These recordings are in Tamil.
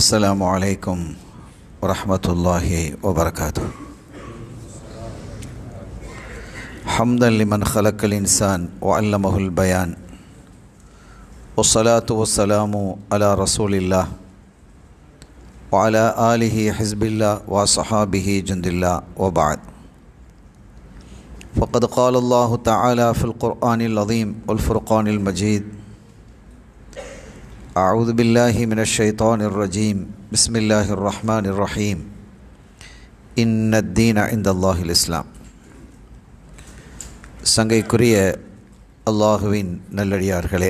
السلام عليكم ورحمة الله وبركاته حمدا لمن خلق الإنسان وعلمه البيان والصلاة والسلام على رسول الله وعلى آله حزب الله وصحابه جند الله وبعد فقد قال الله تعالى في القرآن العظيم والفرقان المجيد أعوذ بالله من الشيطان الرجيم بسم الله الرحمن الرحيم إن الدين عند الله الإسلام சங்கைக்குரிய அல்லாஹுவின் நல்லடியார்களே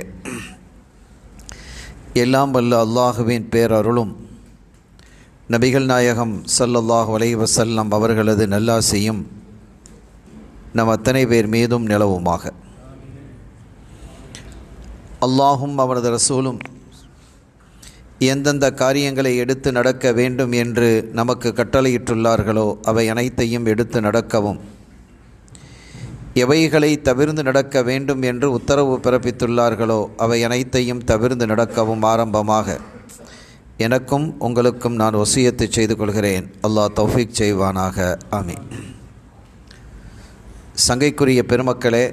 எல்லாம் வல்ல அல்லாஹுவின் பேரருளும் நபிகள் நாயகம் சல்லல்லாஹ் வலைவசல்லம் அவர்களது நல்லாசையும் நம் அத்தனை பேர் மீதும் நிலவுமாக அல்லாஹும் அவரது ரசூலும் எந்தெந்த காரியங்களை எடுத்து நடக்க வேண்டும் என்று நமக்கு கட்டளையிட்டுள்ளார்களோ அவை அனைத்தையும் எடுத்து நடக்கவும் எவைகளை தவிர்ந்து நடக்க வேண்டும் என்று உத்தரவு பிறப்பித்துள்ளார்களோ அவை அனைத்தையும் தவிர்ந்து நடக்கவும் ஆரம்பமாக எனக்கும் உங்களுக்கும் நான் ஒசியத்தை செய்து கொள்கிறேன் அல்லாஹ் தௌஃபிக் செய்வானாக ஆமி சங்கைக்குரிய பெருமக்களே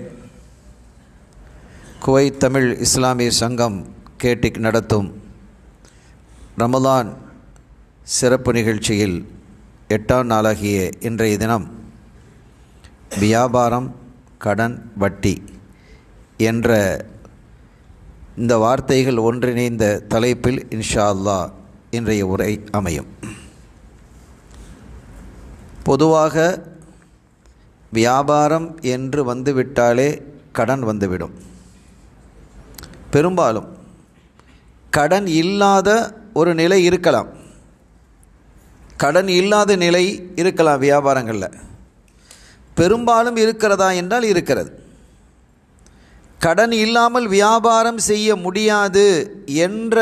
குவைத் தமிழ் இஸ்லாமிய சங்கம் கேட்டிக் நடத்தும் ரமலான் சிறப்பு நிகழ்ச்சியில் எட்டாம் நாளாகிய இன்றைய தினம் வியாபாரம் கடன் வட்டி என்ற இந்த வார்த்தைகள் ஒன்றிணைந்த தலைப்பில் இன்ஷா அல்லா இன்றைய உரை அமையும் பொதுவாக வியாபாரம் என்று வந்துவிட்டாலே கடன் வந்துவிடும் பெரும்பாலும் கடன் இல்லாத ஒரு நிலை இருக்கலாம் கடன் இல்லாத நிலை இருக்கலாம் வியாபாரங்களில் பெரும்பாலும் இருக்கிறதா என்றால் இருக்கிறது கடன் இல்லாமல் வியாபாரம் செய்ய முடியாது என்ற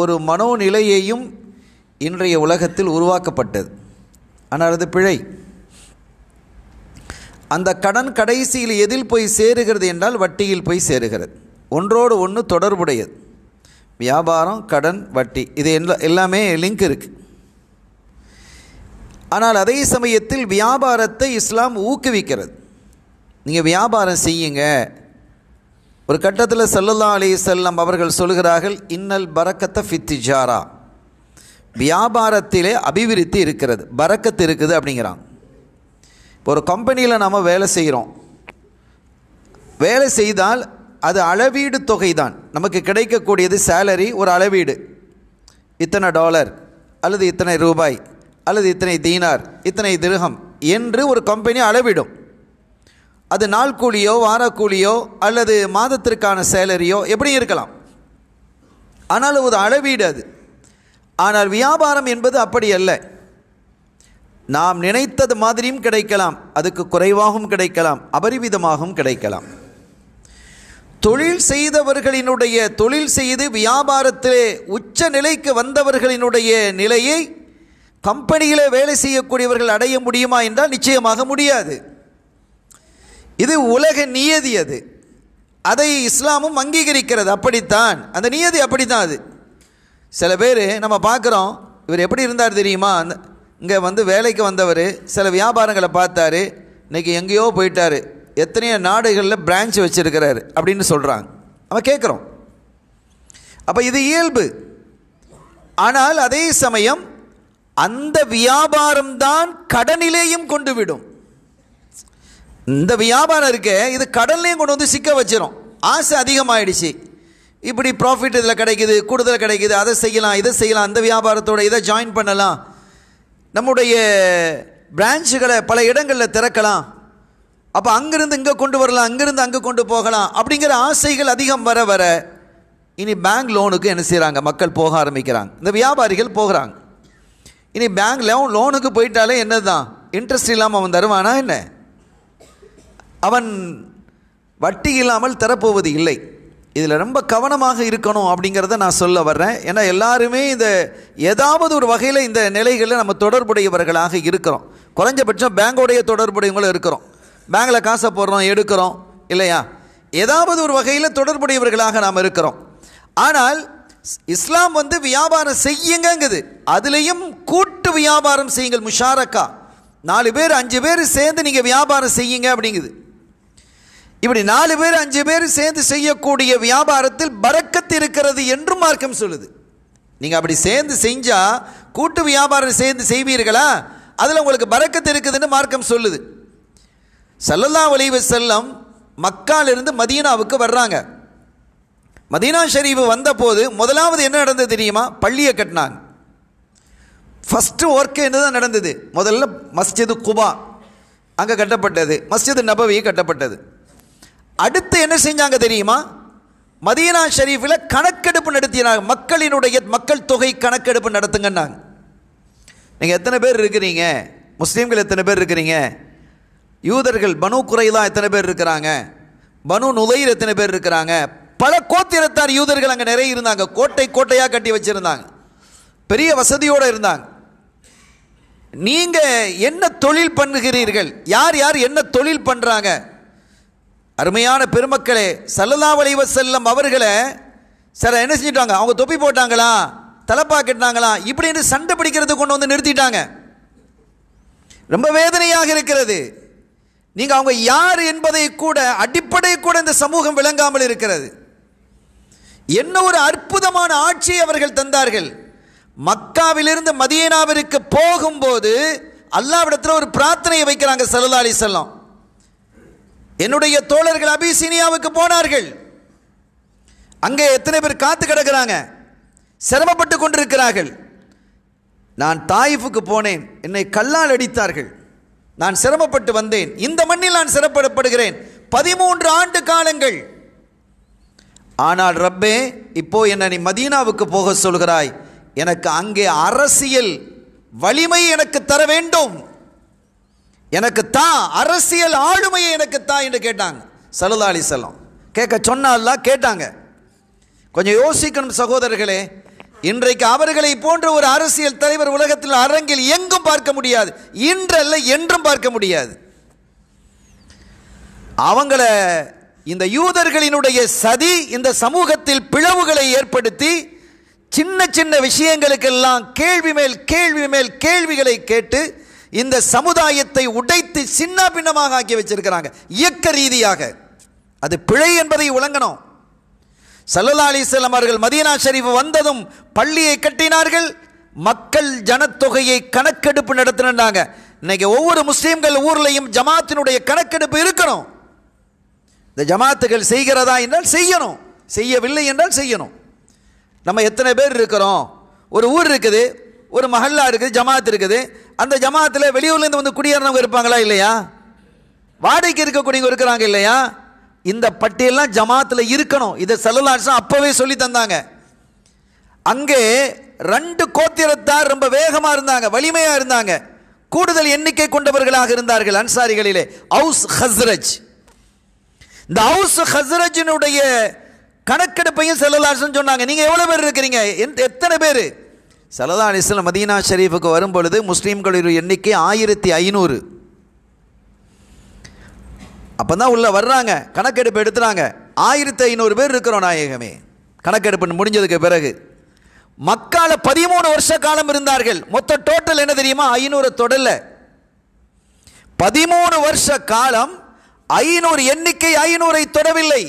ஒரு மனோநிலையையும் இன்றைய உலகத்தில் உருவாக்கப்பட்டது ஆனால் அது பிழை அந்த கடன் கடைசியில் எதில் போய் சேருகிறது என்றால் வட்டியில் போய் சேருகிறது ஒன்றோடு ஒன்று தொடர்புடையது வியாபாரம் கடன் வட்டி இது எல்லாமே லிங்க் இருக்குது ஆனால் அதே சமயத்தில் வியாபாரத்தை இஸ்லாம் ஊக்குவிக்கிறது நீங்கள் வியாபாரம் செய்யுங்க ஒரு கட்டத்தில் சல்லுல்லா அலி செல்லம் அவர்கள் சொல்கிறார்கள் இன்னல் ஃபித்தி ஃபித்திஜாரா வியாபாரத்திலே அபிவிருத்தி இருக்கிறது பறக்கத்து இருக்குது அப்படிங்கிறான் இப்போ ஒரு கம்பெனியில் நம்ம வேலை செய்கிறோம் வேலை செய்தால் அது அளவீடு தொகை தான் நமக்கு கிடைக்கக்கூடியது சேலரி ஒரு அளவீடு இத்தனை டாலர் அல்லது இத்தனை ரூபாய் அல்லது இத்தனை தீனார் இத்தனை திருகம் என்று ஒரு கம்பெனி அளவிடும் அது நாள் கூலியோ வாரக்கூலியோ அல்லது மாதத்திற்கான சேலரியோ எப்படி இருக்கலாம் ஆனால் ஒரு அளவீடு அது ஆனால் வியாபாரம் என்பது அப்படி அல்ல நாம் நினைத்தது மாதிரியும் கிடைக்கலாம் அதுக்கு குறைவாகவும் கிடைக்கலாம் அபரிவிதமாகவும் கிடைக்கலாம் தொழில் செய்தவர்களினுடைய தொழில் செய்து வியாபாரத்திலே உச்ச நிலைக்கு வந்தவர்களினுடைய நிலையை கம்பெனியில் வேலை செய்யக்கூடியவர்கள் அடைய முடியுமா என்றால் நிச்சயமாக முடியாது இது உலக நியதி அது அதை இஸ்லாமும் அங்கீகரிக்கிறது அப்படித்தான் அந்த நியதி அப்படித்தான் அது சில பேர் நம்ம பார்க்குறோம் இவர் எப்படி இருந்தார் தெரியுமா இங்கே வந்து வேலைக்கு வந்தவர் சில வியாபாரங்களை பார்த்தாரு இன்றைக்கி எங்கேயோ போயிட்டார் எத்தனையோ நாடுகளில் பிரான்ச் வச்சுருக்கிறாரு அப்படின்னு சொல்கிறாங்க அவன் கேட்குறோம் அப்போ இது இயல்பு ஆனால் அதே சமயம் அந்த வியாபாரம்தான் கடனிலேயும் கொண்டு விடும் இந்த வியாபாரம் இருக்க இது கடல்லையும் கொண்டு வந்து சிக்க வச்சிடும் ஆசை அதிகமாகிடுச்சு இப்படி ப்ராஃபிட் இதில் கிடைக்குது கூடுதல் கிடைக்குது அதை செய்யலாம் இதை செய்யலாம் அந்த வியாபாரத்தோட இதை ஜாயின் பண்ணலாம் நம்முடைய பிரான்ச்சுகளை பல இடங்களில் திறக்கலாம் அப்போ அங்கேருந்து இங்கே கொண்டு வரலாம் அங்கேருந்து அங்கே கொண்டு போகலாம் அப்படிங்கிற ஆசைகள் அதிகம் வர வர இனி பேங்க் லோனுக்கு என்ன செய்கிறாங்க மக்கள் போக ஆரம்பிக்கிறாங்க இந்த வியாபாரிகள் போகிறாங்க இனி பேங்க் லோன் லோனுக்கு போயிட்டாலே தான் இன்ட்ரெஸ்ட் இல்லாமல் அவன் தருவானா என்ன அவன் வட்டி இல்லாமல் தரப்போவது இல்லை இதில் ரொம்ப கவனமாக இருக்கணும் அப்படிங்கிறத நான் சொல்ல வர்றேன் ஏன்னா எல்லாருமே இந்த ஏதாவது ஒரு வகையில் இந்த நிலைகளில் நம்ம தொடர்புடையவர்களாக இருக்கிறோம் குறைஞ்சபட்சம் பேங்கோடைய தொடர்புடையவங்களும் இருக்கிறோம் பேங்கில் காசை போடுறோம் எடுக்கிறோம் இல்லையா ஏதாவது ஒரு வகையில் தொடர்புடையவர்களாக நாம் இருக்கிறோம் ஆனால் இஸ்லாம் வந்து வியாபாரம் செய்யுங்கங்குது அதுலேயும் கூட்டு வியாபாரம் செய்யுங்கள் முஷாரக்கா நாலு பேர் அஞ்சு பேர் சேர்ந்து நீங்கள் வியாபாரம் செய்யுங்க அப்படிங்குது இப்படி நாலு பேர் அஞ்சு பேர் சேர்ந்து செய்யக்கூடிய வியாபாரத்தில் பறக்கத்து இருக்கிறது என்றும் மார்க்கம் சொல்லுது நீங்கள் அப்படி சேர்ந்து செஞ்சால் கூட்டு வியாபாரம் சேர்ந்து செய்வீர்களா அதில் உங்களுக்கு பறக்கத்து இருக்குதுன்னு மார்க்கம் சொல்லுது சல்லல்லா அலைவ செல்லம் மக்காலிருந்து மதீனாவுக்கு வர்றாங்க மதீனா ஷெரீஃபு வந்தபோது முதலாவது என்ன நடந்தது தெரியுமா பள்ளியை கட்டினாங்க ஃபஸ்ட்டு ஒர்க்கு என்ன தான் நடந்தது முதல்ல மஸ்ஜிது குபா அங்கே கட்டப்பட்டது மஸ்ஜிது நபவி கட்டப்பட்டது அடுத்து என்ன செஞ்சாங்க தெரியுமா மதீனா ஷெரீஃபில் கணக்கெடுப்பு நடத்தினாங்க மக்களினுடைய மக்கள் தொகை கணக்கெடுப்பு நடத்துங்கன்னாங்க நீங்கள் எத்தனை பேர் இருக்கிறீங்க முஸ்லீம்கள் எத்தனை பேர் இருக்கிறீங்க யூதர்கள் பனு குறைலா எத்தனை பேர் இருக்கிறாங்க பனு நுதையில் எத்தனை பேர் இருக்கிறாங்க பல கோத்திரத்தார் யூதர்கள் அங்கே நிறைய இருந்தாங்க கோட்டை கோட்டையாக கட்டி வச்சுருந்தாங்க பெரிய வசதியோடு இருந்தாங்க நீங்கள் என்ன தொழில் பண்ணுகிறீர்கள் யார் யார் என்ன தொழில் பண்ணுறாங்க அருமையான பெருமக்களே சல்லல்லா வளைவ செல்லம் அவர்களை சில என்ன செஞ்சிட்டாங்க அவங்க தொப்பி போட்டாங்களா தலப்பா கட்டினாங்களா இப்படின்னு சண்டை பிடிக்கிறது கொண்டு வந்து நிறுத்திட்டாங்க ரொம்ப வேதனையாக இருக்கிறது நீங்கள் அவங்க யார் என்பதை கூட அடிப்படை கூட இந்த சமூகம் விளங்காமல் இருக்கிறது என்ன ஒரு அற்புதமான ஆட்சியை அவர்கள் தந்தார்கள் மக்காவிலிருந்து மதியனாவிற்கு போகும்போது அல்லாவிடத்தில் ஒரு பிரார்த்தனையை வைக்கிறாங்க சல்லா அலி செல்லம் என்னுடைய தோழர்கள் அபிசீனியாவுக்கு போனார்கள் அங்கே எத்தனை பேர் காத்து கிடக்கிறாங்க சிரமப்பட்டு கொண்டிருக்கிறார்கள் நான் தாயிஃபுக்கு போனேன் என்னை கல்லால் அடித்தார்கள் நான் சிரமப்பட்டு வந்தேன் இந்த மண்ணில் நான் சிரமப்படுகிறேன் பதிமூன்று ஆண்டு காலங்கள் ஆனால் ரப்பே இப்போ என்னை நீ மதீனாவுக்கு போக சொல்கிறாய் எனக்கு அங்கே அரசியல் வலிமை எனக்கு தர வேண்டும் எனக்கு தான் அரசியல் ஆளுமையை எனக்கு தான் என்று கேட்டாங்க சலுதா அலிசல்லாம் கேட்க சொன்னாலாம் கேட்டாங்க கொஞ்சம் யோசிக்கணும் சகோதரர்களே இன்றைக்கு அவர்களை போன்ற ஒரு அரசியல் தலைவர் உலகத்தில் அரங்கில் எங்கும் பார்க்க முடியாது இன்றல்ல என்றும் பார்க்க முடியாது அவங்கள இந்த யூதர்களினுடைய சதி இந்த சமூகத்தில் பிளவுகளை ஏற்படுத்தி சின்ன சின்ன விஷயங்களுக்கெல்லாம் கேள்வி மேல் கேள்வி மேல் கேள்விகளை கேட்டு இந்த சமுதாயத்தை உடைத்து சின்ன பின்னமாக ஆக்கி வச்சிருக்கிறாங்க இயக்க ரீதியாக அது பிழை என்பதை விளங்கணும் சல்லா அலிஸ்லாம் அவர்கள் மதீனா ஷரீஃப் வந்ததும் பள்ளியை கட்டினார்கள் மக்கள் ஜனத்தொகையை கணக்கெடுப்பு நடத்தினாங்க இன்னைக்கு ஒவ்வொரு முஸ்லீம்கள் ஊர்லையும் ஜமாத்தினுடைய கணக்கெடுப்பு இருக்கணும் இந்த ஜமாத்துகள் செய்கிறதா என்றால் செய்யணும் செய்யவில்லை என்றால் செய்யணும் நம்ம எத்தனை பேர் இருக்கிறோம் ஒரு ஊர் இருக்குது ஒரு மஹல்லா இருக்குது ஜமாத் இருக்குது அந்த ஜமாத்தில் வெளியூர்லேருந்து வந்து குடியேறினவங்க இருப்பாங்களா இல்லையா வாடகைக்கு இருக்கக்கூடியவங்க இருக்கிறாங்க இல்லையா இந்த பட்டியலாம் ஜமாத்தில் இருக்கணும் இதை செல்லலாட்சம் அப்போவே சொல்லி தந்தாங்க அங்கே ரெண்டு கோத்திரத்தார் ரொம்ப வேகமாக இருந்தாங்க வலிமையாக இருந்தாங்க கூடுதல் எண்ணிக்கை கொண்டவர்களாக இருந்தார்கள் அன்சாரிகளிலே அவுஸ் ஹஸ்ரஜ் இந்த அவுஸ் ஹஸ்ரஜினுடைய கணக்கெடுப்பையும் செல்லலாசன் சொன்னாங்க நீங்கள் எவ்வளோ பேர் இருக்கிறீங்க எத்தனை பேர் செலதா அலிஸ்லாம் மதீனா ஷெரீஃபுக்கு வரும்பொழுது முஸ்லீம்களுடைய எண்ணிக்கை ஆயிரத்தி ஐநூறு அப்போ தான் உள்ளே வர்றாங்க கணக்கெடுப்பு எடுத்துகிறாங்க ஆயிரத்தி ஐநூறு பேர் இருக்கிறோம் நாயகமே கணக்கெடுப்பு முடிஞ்சதுக்கு பிறகு மக்கால பதிமூணு வருஷ காலம் இருந்தார்கள் மொத்த டோட்டல் என்ன தெரியுமா ஐநூறு தொடல பதிமூணு வருஷ காலம் ஐநூறு எண்ணிக்கை ஐநூறை தொடவில்லை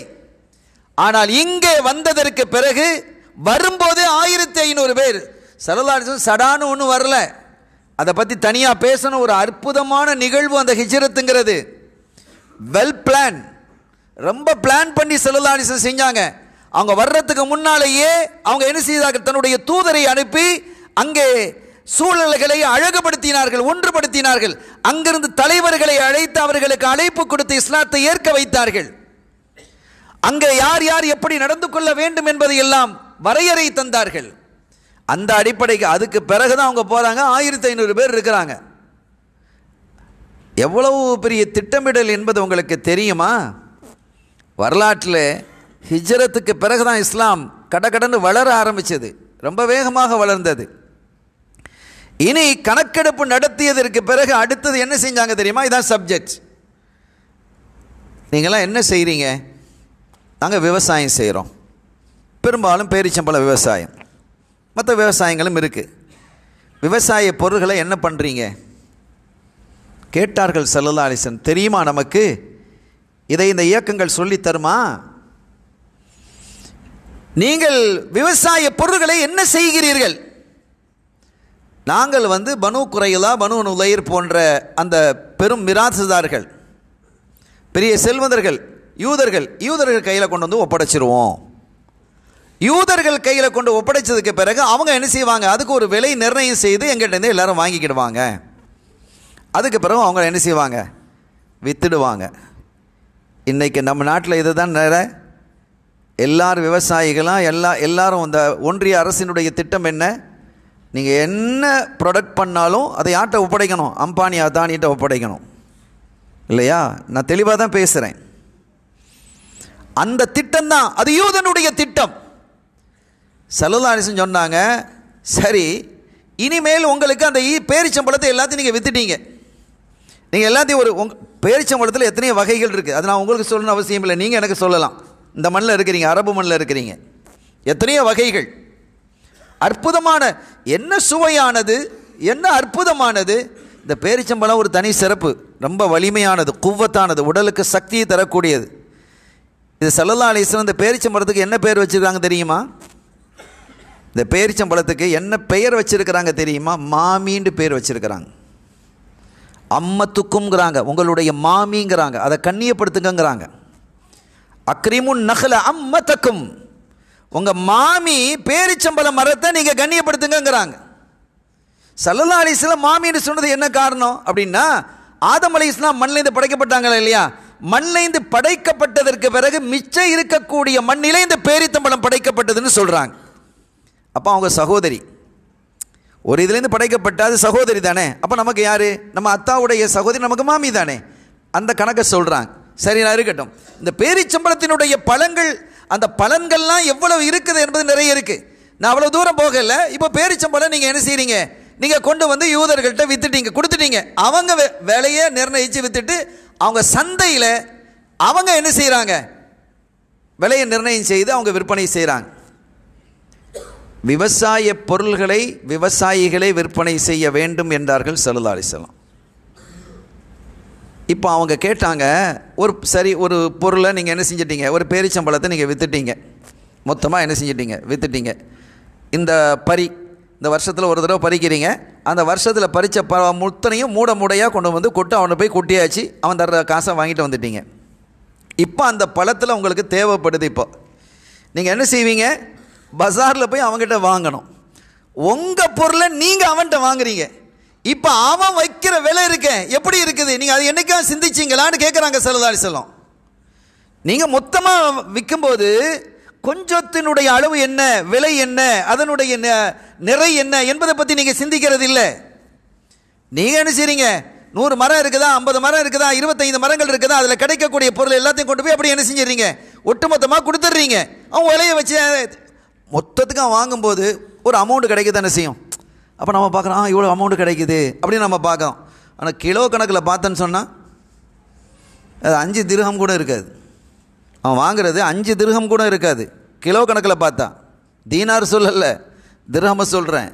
ஆனால் இங்கே வந்ததற்கு பிறகு வரும்போது ஆயிரத்தி ஐநூறு பேர் சரலாரிசம் சடான்னு ஒன்றும் வரல அதை பற்றி தனியாக பேசணும் ஒரு அற்புதமான நிகழ்வு அந்த ஹிஜரத்துங்கிறது வெல் பிளான் ரொம்ப பிளான் பண்ணி செல்லலானிசம் செஞ்சாங்க அவங்க வர்றதுக்கு முன்னாலேயே அவங்க என்ன செய்தார்கள் தன்னுடைய தூதரை அனுப்பி அங்கே சூழல்களை அழகுபடுத்தினார்கள் ஒன்றுபடுத்தினார்கள் அங்கிருந்து தலைவர்களை அழைத்து அவர்களுக்கு அழைப்பு கொடுத்து இஸ்லாத்தை ஏற்க வைத்தார்கள் அங்கே யார் யார் எப்படி நடந்து கொள்ள வேண்டும் என்பதை எல்லாம் வரையறை தந்தார்கள் அந்த அடிப்படைக்கு அதுக்கு பிறகுதான் அவங்க போகிறாங்க ஆயிரத்தி ஐநூறு பேர் இருக்கிறாங்க எவ்வளவு பெரிய திட்டமிடல் என்பது உங்களுக்கு தெரியுமா வரலாற்றில் ஹிஜரத்துக்கு பிறகு தான் இஸ்லாம் கடகடன்னு வளர ஆரம்பித்தது ரொம்ப வேகமாக வளர்ந்தது இனி கணக்கெடுப்பு நடத்தியதற்கு பிறகு அடுத்தது என்ன செஞ்சாங்க தெரியுமா இதுதான் சப்ஜெக்ட் நீங்களாம் என்ன செய்கிறீங்க நாங்கள் விவசாயம் செய்கிறோம் பெரும்பாலும் பேரிச்சம்பள விவசாயம் மற்ற விவசாயங்களும் இருக்குது விவசாய பொருள்களை என்ன பண்ணுறீங்க கேட்டார்கள் செல்லல்லா அலிசன் தெரியுமா நமக்கு இதை இந்த இயக்கங்கள் சொல்லி தருமா நீங்கள் விவசாய பொருள்களை என்ன செய்கிறீர்கள் நாங்கள் வந்து பனு குறையிலா பனு நுலையர் போன்ற அந்த பெரும் மிராசுதார்கள் பெரிய செல்வந்தர்கள் யூதர்கள் யூதர்கள் கையில் கொண்டு வந்து ஒப்படைச்சிருவோம் யூதர்கள் கையில் கொண்டு ஒப்படைச்சதுக்கு பிறகு அவங்க என்ன செய்வாங்க அதுக்கு ஒரு விலை நிர்ணயம் செய்து எங்கிட்டேருந்து எல்லாரும் வாங்கிக்கிடுவாங்க அதுக்கு பிறகு அவங்க என்ன செய்வாங்க விற்றுடுவாங்க இன்றைக்கி நம்ம நாட்டில் இது தான் நேர எல்லார் விவசாயிகளும் எல்லா எல்லாரும் அந்த ஒன்றிய அரசினுடைய திட்டம் என்ன நீங்கள் என்ன ப்ரொடக்ட் பண்ணாலும் அதை யார்கிட்ட ஒப்படைக்கணும் அம்பானி அதானிகிட்ட ஒப்படைக்கணும் இல்லையா நான் தெளிவாக தான் பேசுகிறேன் அந்த திட்டம் தான் அது யூதனுடைய திட்டம் செல்லலா அரசன் சொன்னாங்க சரி இனிமேல் உங்களுக்கு அந்த பேரிச்சம்பழத்தை எல்லாத்தையும் நீங்கள் வித்துட்டீங்க நீங்கள் எல்லாத்தையும் ஒரு உங் பேரிச்சம்பழத்தில் எத்தனையோ வகைகள் இருக்குது அது நான் உங்களுக்கு சொல்லணும்னு அவசியம் இல்லை நீங்கள் எனக்கு சொல்லலாம் இந்த மண்ணில் இருக்கிறீங்க அரபு மண்ணில் இருக்கிறீங்க எத்தனையோ வகைகள் அற்புதமான என்ன சுவையானது என்ன அற்புதமானது இந்த பேரிச்சம்பழம் ஒரு தனி சிறப்பு ரொம்ப வலிமையானது குவத்தானது உடலுக்கு சக்தியை தரக்கூடியது இது சல்லல்லா அலிஸ்லாம் இந்த பேரிச்சம்பழத்துக்கு என்ன பேர் வச்சுருக்காங்க தெரியுமா இந்த பேரிச்சம்பழத்துக்கு என்ன பெயர் வச்சுருக்கிறாங்க தெரியுமா மாமின்னு பேர் வச்சுருக்கிறாங்க அம்மத்துக்கும்ங்கிறாங்க உங்களுடைய மாமிங்கிறாங்க அதை கண்ணியப்படுத்துங்கிறாங்க அக்ரிமுன் நகல அம்மத்தக்கும் உங்கள் மாமி பேரிச்சம்பள மரத்தை நீங்கள் கண்ணியப்படுத்துங்கிறாங்க சல்லல்லா இஸ்லாம் மாமின்னு சொன்னது என்ன காரணம் அப்படின்னா ஆதம் அலி இஸ்லாம் மண்ணிலேந்து படைக்கப்பட்டாங்களா இல்லையா மண்ணிலேருந்து படைக்கப்பட்டதற்கு பிறகு மிச்சம் இருக்கக்கூடிய மண்ணிலே இந்த பேரித்தம்பளம் படைக்கப்பட்டதுன்னு சொல்கிறாங்க அப்போ அவங்க சகோதரி ஒரு இதுலேருந்து படைக்கப்பட்ட அது சகோதரி தானே அப்போ நமக்கு யார் நம்ம அத்தாவுடைய சகோதரி நமக்கு மாமி தானே அந்த கணக்கை சொல்கிறாங்க சரி நான் இருக்கட்டும் இந்த பேரிச்சம்பளத்தினுடைய பலன்கள் அந்த பலன்கள்லாம் எவ்வளவு இருக்குது என்பது நிறைய இருக்குது நான் அவ்வளோ தூரம் போகலை இப்போ பேரிச்சம்பளம் நீங்கள் என்ன செய்கிறீங்க நீங்கள் கொண்டு வந்து யூதர்கள்ட்ட வித்துட்டீங்க கொடுத்துட்டீங்க அவங்க வேலையை நிர்ணயித்து வித்துட்டு அவங்க சந்தையில் அவங்க என்ன செய்கிறாங்க விலையை நிர்ணயம் செய்து அவங்க விற்பனை செய்கிறாங்க விவசாய பொருள்களை விவசாயிகளை விற்பனை செய்ய வேண்டும் என்றார்கள் செல்லா அலிசலாம் இப்போ அவங்க கேட்டாங்க ஒரு சரி ஒரு பொருளை நீங்கள் என்ன செஞ்சிட்டீங்க ஒரு பேரிச்சம்பழத்தை நீங்கள் விற்றுட்டீங்க மொத்தமாக என்ன செஞ்சிட்டீங்க விற்றுட்டீங்க இந்த பறி இந்த வருஷத்தில் ஒரு தடவை பறிக்கிறீங்க அந்த வருஷத்தில் பறித்த ப முத்தனையும் மூட மூடையாக கொண்டு வந்து கொட்டு அவனை போய் கொட்டியாச்சு அவன் தர காசை வாங்கிட்டு வந்துட்டீங்க இப்போ அந்த பழத்தில் உங்களுக்கு தேவைப்படுது இப்போ நீங்கள் என்ன செய்வீங்க பஜாரில் போய் அவங்ககிட்ட வாங்கணும் உங்கள் பொருளை நீங்கள் அவன்கிட்ட வாங்குறீங்க இப்போ அவன் வைக்கிற விலை இருக்கேன் எப்படி இருக்குது நீங்கள் அது என்றைக்கும் சிந்திச்சிங்களான்னு கேட்குறாங்க செல்லதாரி செல்லம் நீங்கள் மொத்தமாக விற்கும்போது கொஞ்சத்தினுடைய அளவு என்ன விலை என்ன அதனுடைய நிறை என்ன என்பதை பற்றி நீங்கள் சிந்திக்கிறது இல்லை நீங்கள் என்ன செய்றீங்க நூறு மரம் இருக்குதா ஐம்பது மரம் இருக்குதா இருபத்தைந்து மரங்கள் இருக்குதா அதில் கிடைக்கக்கூடிய பொருள் எல்லாத்தையும் கொண்டு போய் அப்படி என்ன செஞ்சிடுறீங்க ஒட்டுமொத்தமாக கொடுத்துட்றீங்க அவன் விலையை வச்சு மொத்தத்துக்கு அவன் வாங்கும்போது ஒரு அமௌண்ட் கிடைக்க தானே செய்யும் அப்போ நம்ம பார்க்குறோம் இவ்வளோ அமௌண்ட் கிடைக்குது அப்படின்னு நம்ம பார்க்கோம் ஆனால் கிலோ கணக்கில் பார்த்தேன்னு சொன்னால் அது அஞ்சு திருகம் கூட இருக்காது அவன் வாங்குறது அஞ்சு திருகம் கூட இருக்காது கிலோ கணக்கில் பார்த்தா தீனார் சொல்லலை திருகம சொல்கிறேன்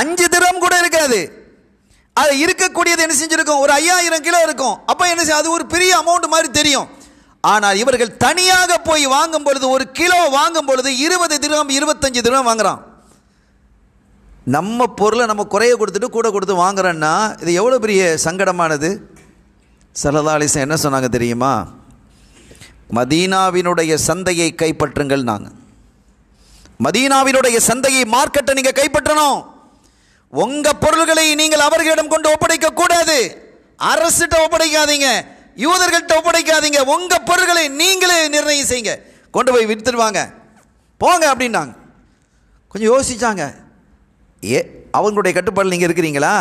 அஞ்சு திருகம் கூட இருக்காது அது இருக்கக்கூடியது என்ன செஞ்சுருக்கும் ஒரு ஐயாயிரம் கிலோ இருக்கும் அப்போ என்ன அது ஒரு பெரிய அமௌண்ட் மாதிரி தெரியும் ஆனால் இவர்கள் தனியாக போய் வாங்கும் பொழுது ஒரு கிலோ வாங்கும் பொழுது இருபது திரகம் இருபத்தஞ்சு திரகம் வாங்குறான் நம்ம பொருளை நம்ம குறைய கொடுத்துட்டு கூட கொடுத்து வாங்குறோன்னா இது எவ்வளோ பெரிய சங்கடமானது சலதாலிசன் என்ன சொன்னாங்க தெரியுமா மதீனாவினுடைய சந்தையை கைப்பற்றுங்கள் நாங்கள் மதீனாவினுடைய சந்தையை மார்க்கெட்டை நீங்கள் கைப்பற்றணும் உங்கள் பொருள்களை நீங்கள் அவர்களிடம் கொண்டு ஒப்படைக்க கூடாது அரசிட்ட ஒப்படைக்காதீங்க யூதர்கள்ட்ட ஒப்படைக்காதீங்க உங்கள் பொருட்களை நீங்களே நிர்ணயம் செய்யுங்க கொண்டு போய் விற்றுடுவாங்க போங்க அப்படின்னாங்க கொஞ்சம் யோசித்தாங்க ஏ அவங்களுடைய கட்டுப்பாடு நீங்கள் இருக்கிறீங்களா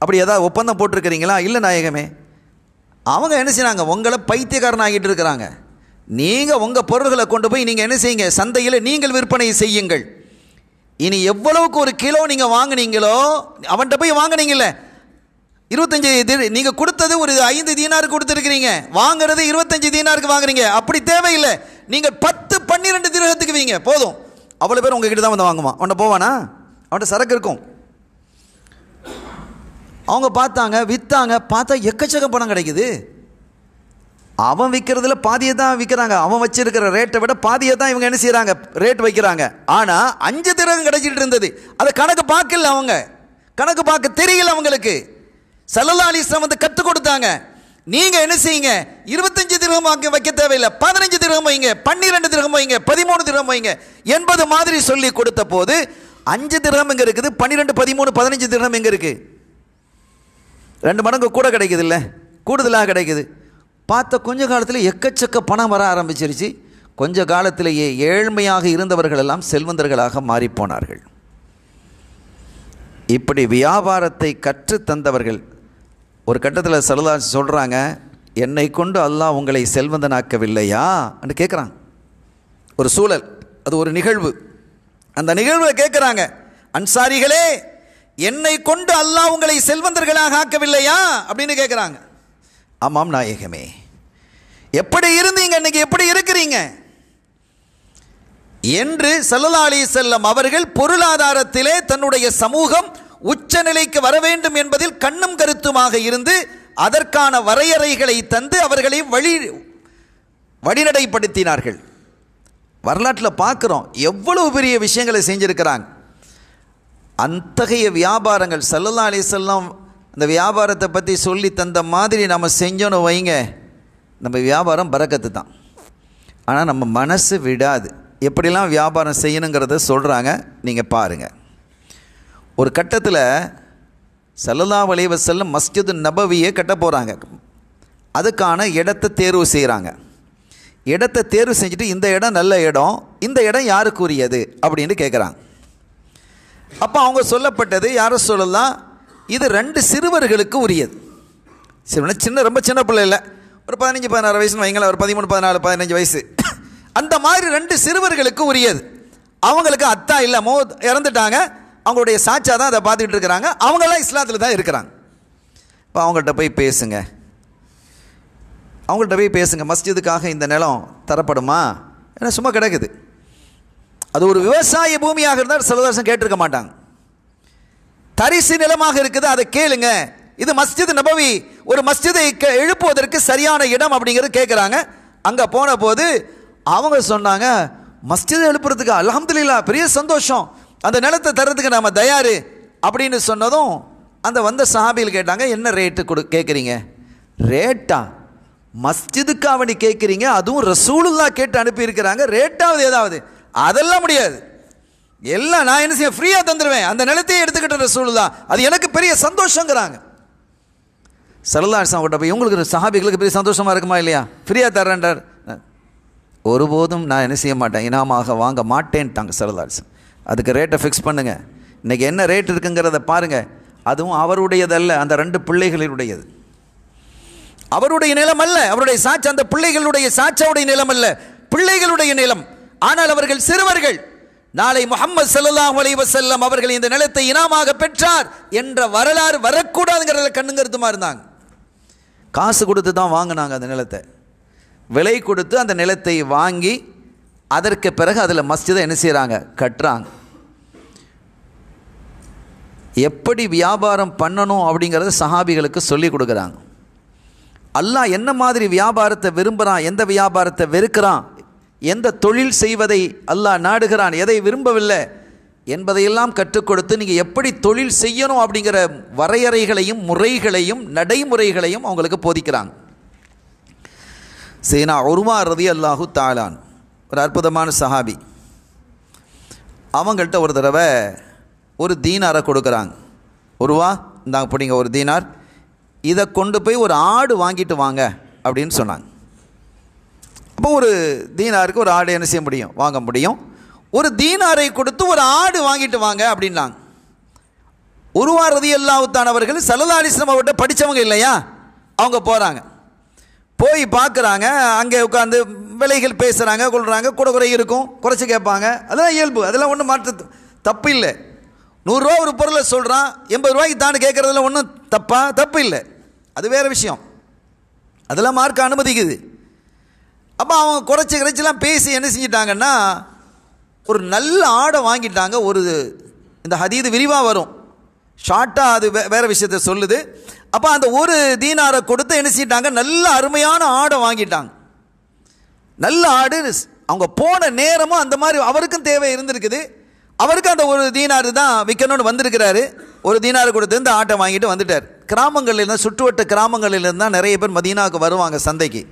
அப்படி ஏதாவது ஒப்பந்தம் போட்டிருக்கிறீங்களா இல்லை நாயகமே அவங்க என்ன செய்கிறாங்க உங்களை பைத்தியக்காரன் ஆகிட்டு இருக்கிறாங்க நீங்கள் உங்கள் பொருள்களை கொண்டு போய் நீங்கள் என்ன செய்யுங்க சந்தையில் நீங்கள் விற்பனை செய்யுங்கள் இனி எவ்வளவுக்கு ஒரு கிலோ நீங்கள் வாங்கினீங்களோ அவன்கிட்ட போய் வாங்கினீங்களே இருபத்தஞ்சி நீங்கள் கொடுத்தது ஒரு ஐந்து தீனாருக்கு கொடுத்துருக்கிறீங்க வாங்குறது இருபத்தஞ்சு தீனாருக்கு வாங்குறீங்க அப்படி தேவையில்லை நீங்கள் பத்து பன்னிரெண்டு திருகத்துக்கு வீங்க போதும் அவ்வளோ பேர் உங்ககிட்ட தான் வந்து வாங்குவான் அவன் போவானா அவன்கிட்ட சரக்கு இருக்கும் அவங்க பார்த்தாங்க விற்றாங்க பார்த்தா எக்கச்சக்க பணம் கிடைக்குது அவன் விற்கிறதுல பாதியை தான் விற்கிறாங்க அவன் வச்சிருக்கிற ரேட்டை விட பாதியை தான் இவங்க என்ன செய்கிறாங்க ரேட் வைக்கிறாங்க ஆனால் அஞ்சு திரகம் கிடைச்சிட்டு இருந்தது அதை கணக்கு பார்க்கல அவங்க கணக்கு பார்க்க தெரியல அவங்களுக்கு சல்லல்லா அலிஸ்லாம் வந்து கற்றுக் கொடுத்தாங்க நீங்கள் என்ன செய்யுங்க இருபத்தஞ்சு திரகம் வாங்க வைக்க தேவையில்லை பதினஞ்சு திரகம் வைங்க பன்னிரெண்டு திருகம் வைங்க பதிமூணு திருகம் வைங்க என்பது மாதிரி சொல்லி கொடுத்த போது அஞ்சு திரகம் இங்கே இருக்குது பன்னிரெண்டு பதிமூணு பதினஞ்சு திரகம் எங்கே இருக்குது ரெண்டு மடங்கு கூட கிடைக்குது இல்லை கூடுதலாக கிடைக்குது பார்த்த கொஞ்ச காலத்தில் எக்கச்சக்க பணம் வர ஆரம்பிச்சிருச்சு கொஞ்ச காலத்திலேயே ஏழ்மையாக இருந்தவர்கள் எல்லாம் செல்வந்தர்களாக மாறிப்போனார்கள் இப்படி வியாபாரத்தை கற்றுத்தந்தவர்கள் ஒரு கட்டத்தில் சலுதா சொல்கிறாங்க என்னை கொண்டு அல்லாஹ் உங்களை செல்வந்தனாக்கவில்லையா என்று கேட்குறாங்க ஒரு சூழல் அது ஒரு நிகழ்வு அந்த நிகழ்வை கேட்குறாங்க அன்சாரிகளே என்னை கொண்டு அல்லாஹ் உங்களை செல்வந்தர்களாக ஆக்கவில்லையா அப்படின்னு கேட்குறாங்க ஆமாம் நாயகமே எப்படி இருந்தீங்க இன்னைக்கு எப்படி இருக்கிறீங்க என்று சல்லல்லா அலி செல்லம் அவர்கள் பொருளாதாரத்திலே தன்னுடைய சமூகம் உச்ச நிலைக்கு வர வேண்டும் என்பதில் கண்ணும் கருத்துமாக இருந்து அதற்கான வரையறைகளை தந்து அவர்களை வழி வழிநடைப்படுத்தினார்கள் வரலாற்றில் பார்க்குறோம் எவ்வளவு பெரிய விஷயங்களை செஞ்சுருக்கிறாங்க அத்தகைய வியாபாரங்கள் அலி செல்லம் அந்த வியாபாரத்தை பற்றி சொல்லி தந்த மாதிரி நம்ம செஞ்சோன்னு வைங்க நம்ம வியாபாரம் பறக்கத்து தான் ஆனால் நம்ம மனசு விடாது எப்படிலாம் வியாபாரம் செய்யணுங்கிறத சொல்கிறாங்க நீங்கள் பாருங்கள் ஒரு கட்டத்தில் சல்லா வளைவ செல்லும் மஸ்ஜிது நபவியை கட்ட போகிறாங்க அதுக்கான இடத்தை தேர்வு செய்கிறாங்க இடத்தை தேர்வு செஞ்சுட்டு இந்த இடம் நல்ல இடம் இந்த இடம் யாருக்குரியது அப்படின்னு கேட்குறாங்க அப்போ அவங்க சொல்லப்பட்டது யாரும் சொல்லலாம் இது ரெண்டு சிறுவர்களுக்கு உரியது சிறுவனா சின்ன ரொம்ப சின்ன பிள்ளை இல்லை ஒரு பதினஞ்சு பதினாறு வயசுன்னு வைங்களேன் ஒரு பதிமூணு பதினாலு பதினஞ்சு வயசு அந்த மாதிரி ரெண்டு சிறுவர்களுக்கு உரியது அவங்களுக்கு அத்தா இல்லை மோ இறந்துட்டாங்க அவங்களுடைய சாட்சா தான் அதை பார்த்துக்கிட்டு இருக்கிறாங்க அவங்களாம் இஸ்லாத்தில் தான் இருக்கிறாங்க இப்போ அவங்கள்ட்ட போய் பேசுங்க அவங்கள்ட்ட போய் பேசுங்க மஸ்ஜிதுக்காக இந்த நிலம் தரப்படுமா ஏன்னா சும்மா கிடக்குது அது ஒரு விவசாய பூமியாக இருந்தால் சில கேட்டிருக்க மாட்டாங்க தரிசு நிலமாக இருக்குது அதை கேளுங்க இது மஸ்ஜித் நபவி ஒரு மஸ்ஜிதை எழுப்புவதற்கு சரியான இடம் அப்படிங்கிறது கேட்குறாங்க அங்கே போன போது அவங்க சொன்னாங்க மஸ்ஜித் எழுப்புறதுக்கு அலமதுல்லா பெரிய சந்தோஷம் அந்த நிலத்தை தரத்துக்கு நாம் தயார் அப்படின்னு சொன்னதும் அந்த வந்த சஹாபியில் கேட்டாங்க என்ன ரேட்டு கொடு கேட்குறீங்க ரேட்டா மஸ்ஜிதுக்கு அவனி கேட்குறீங்க அதுவும் ரசூலுல்லா கேட்டு அனுப்பியிருக்கிறாங்க ரேட்டாவது ஏதாவது அதெல்லாம் முடியாது எல்லாம் நான் என்ன செய்ய ஃப்ரீயாக தந்துடுவேன் அந்த நிலத்தையே எடுத்துக்கிட்ட ரசூலுல்லா அது எனக்கு பெரிய சந்தோஷங்கிறாங்க சரல்லா சாங்கிட்ட போய் இவங்களுக்கு சஹாபிகளுக்கு பெரிய சந்தோஷமாக இருக்குமா இல்லையா ஃப்ரீயாக தரேன்றார் ஒருபோதும் நான் என்ன செய்ய மாட்டேன் இனாமாக வாங்க மாட்டேன்ட்டாங்க சரலாசன் அதுக்கு ரேட்டை ஃபிக்ஸ் பண்ணுங்கள் இன்றைக்கி என்ன ரேட் இருக்குங்கிறத பாருங்கள் அதுவும் அவருடையதல்ல அந்த ரெண்டு பிள்ளைகளினுடையது அவருடைய நிலம் அல்ல அவருடைய சாட்சி அந்த பிள்ளைகளுடைய சாட்சாவுடைய நிலம் அல்ல பிள்ளைகளுடைய நிலம் ஆனால் அவர்கள் சிறுவர்கள் நாளை முகமது சல்லாஹ் செல்லம் அவர்கள் இந்த நிலத்தை இனமாக பெற்றார் என்ற வரலாறு வரக்கூடாதுங்கிறத கண்ணுங்கருத்துமா இருந்தாங்க காசு கொடுத்து தான் வாங்கினாங்க அந்த நிலத்தை விலை கொடுத்து அந்த நிலத்தை வாங்கி அதற்கு பிறகு அதில் மஸ்ஜிதை என்ன செய்கிறாங்க கட்டுறாங்க எப்படி வியாபாரம் பண்ணணும் அப்படிங்கிறத சஹாபிகளுக்கு சொல்லி கொடுக்குறாங்க அல்லாஹ் என்ன மாதிரி வியாபாரத்தை விரும்புகிறான் எந்த வியாபாரத்தை வெறுக்கிறான் எந்த தொழில் செய்வதை அல்லாஹ் நாடுகிறான் எதை விரும்பவில்லை என்பதையெல்லாம் கற்றுக் கொடுத்து நீங்கள் எப்படி தொழில் செய்யணும் அப்படிங்கிற வரையறைகளையும் முறைகளையும் நடைமுறைகளையும் அவங்களுக்கு போதிக்கிறாங்க சீனா உருமா ரதி அல்லாஹு தாலான் ஒரு அற்புதமான சஹாபி அவங்கள்ட்ட ஒரு தடவை ஒரு தீனாரை கொடுக்குறாங்க ஒருவா இந்தாங்க பிடிங்க ஒரு தீனார் இதை கொண்டு போய் ஒரு ஆடு வாங்கிட்டு வாங்க அப்படின்னு சொன்னாங்க அப்போ ஒரு தீனாருக்கு ஒரு ஆடு என்ன செய்ய முடியும் வாங்க முடியும் ஒரு தீனாரை கொடுத்து ஒரு ஆடு வாங்கிட்டு வாங்க அப்படின்னாங்க உருவாரதி அல்லாவுத்தான் அவர்கள் அவர்கிட்ட படித்தவங்க இல்லையா அவங்க போகிறாங்க போய் பார்க்குறாங்க அங்கே உட்காந்து விலைகள் பேசுகிறாங்க கொள்கிறாங்க கூட குறை இருக்கும் குறைச்சி கேட்பாங்க அதெல்லாம் இயல்பு அதெல்லாம் ஒன்றும் மாற்ற தப்பு இல்லை நூறுரூவா ஒரு பொருளை சொல்கிறான் எண்பது ரூபாய்க்கு தாண்டு கேட்குறதுல ஒன்றும் தப்பா தப்பு இல்லை அது வேறு விஷயம் அதெல்லாம் மார்க்க அனுமதிக்குது அப்போ அவங்க குறைச்சி குறைச்சிலாம் பேசி என்ன செஞ்சிட்டாங்கன்னா ஒரு நல்ல ஆடை வாங்கிட்டாங்க ஒரு இந்த ஹதீது விரிவாக வரும் ஷார்ட்டாக அது வே வேறு விஷயத்த சொல்லுது அப்போ அந்த ஒரு தீனாரை கொடுத்து என்ன செய்யிட்டாங்க நல்ல அருமையான ஆடை வாங்கிட்டாங்க நல்ல ஆடு அவங்க போன நேரமும் அந்த மாதிரி அவருக்கும் தேவை இருந்திருக்குது அவருக்கு அந்த ஒரு தீனாறு தான் விற்கணும்னு வந்திருக்கிறாரு ஒரு தீனாறு கொடுத்து இந்த ஆட்டை வாங்கிட்டு வந்துட்டார் கிராமங்கள்லேருந்து சுற்றுவட்ட கிராமங்களிலிருந்து தான் நிறைய பேர் மதீனாவுக்கு வருவாங்க சந்தைக்கு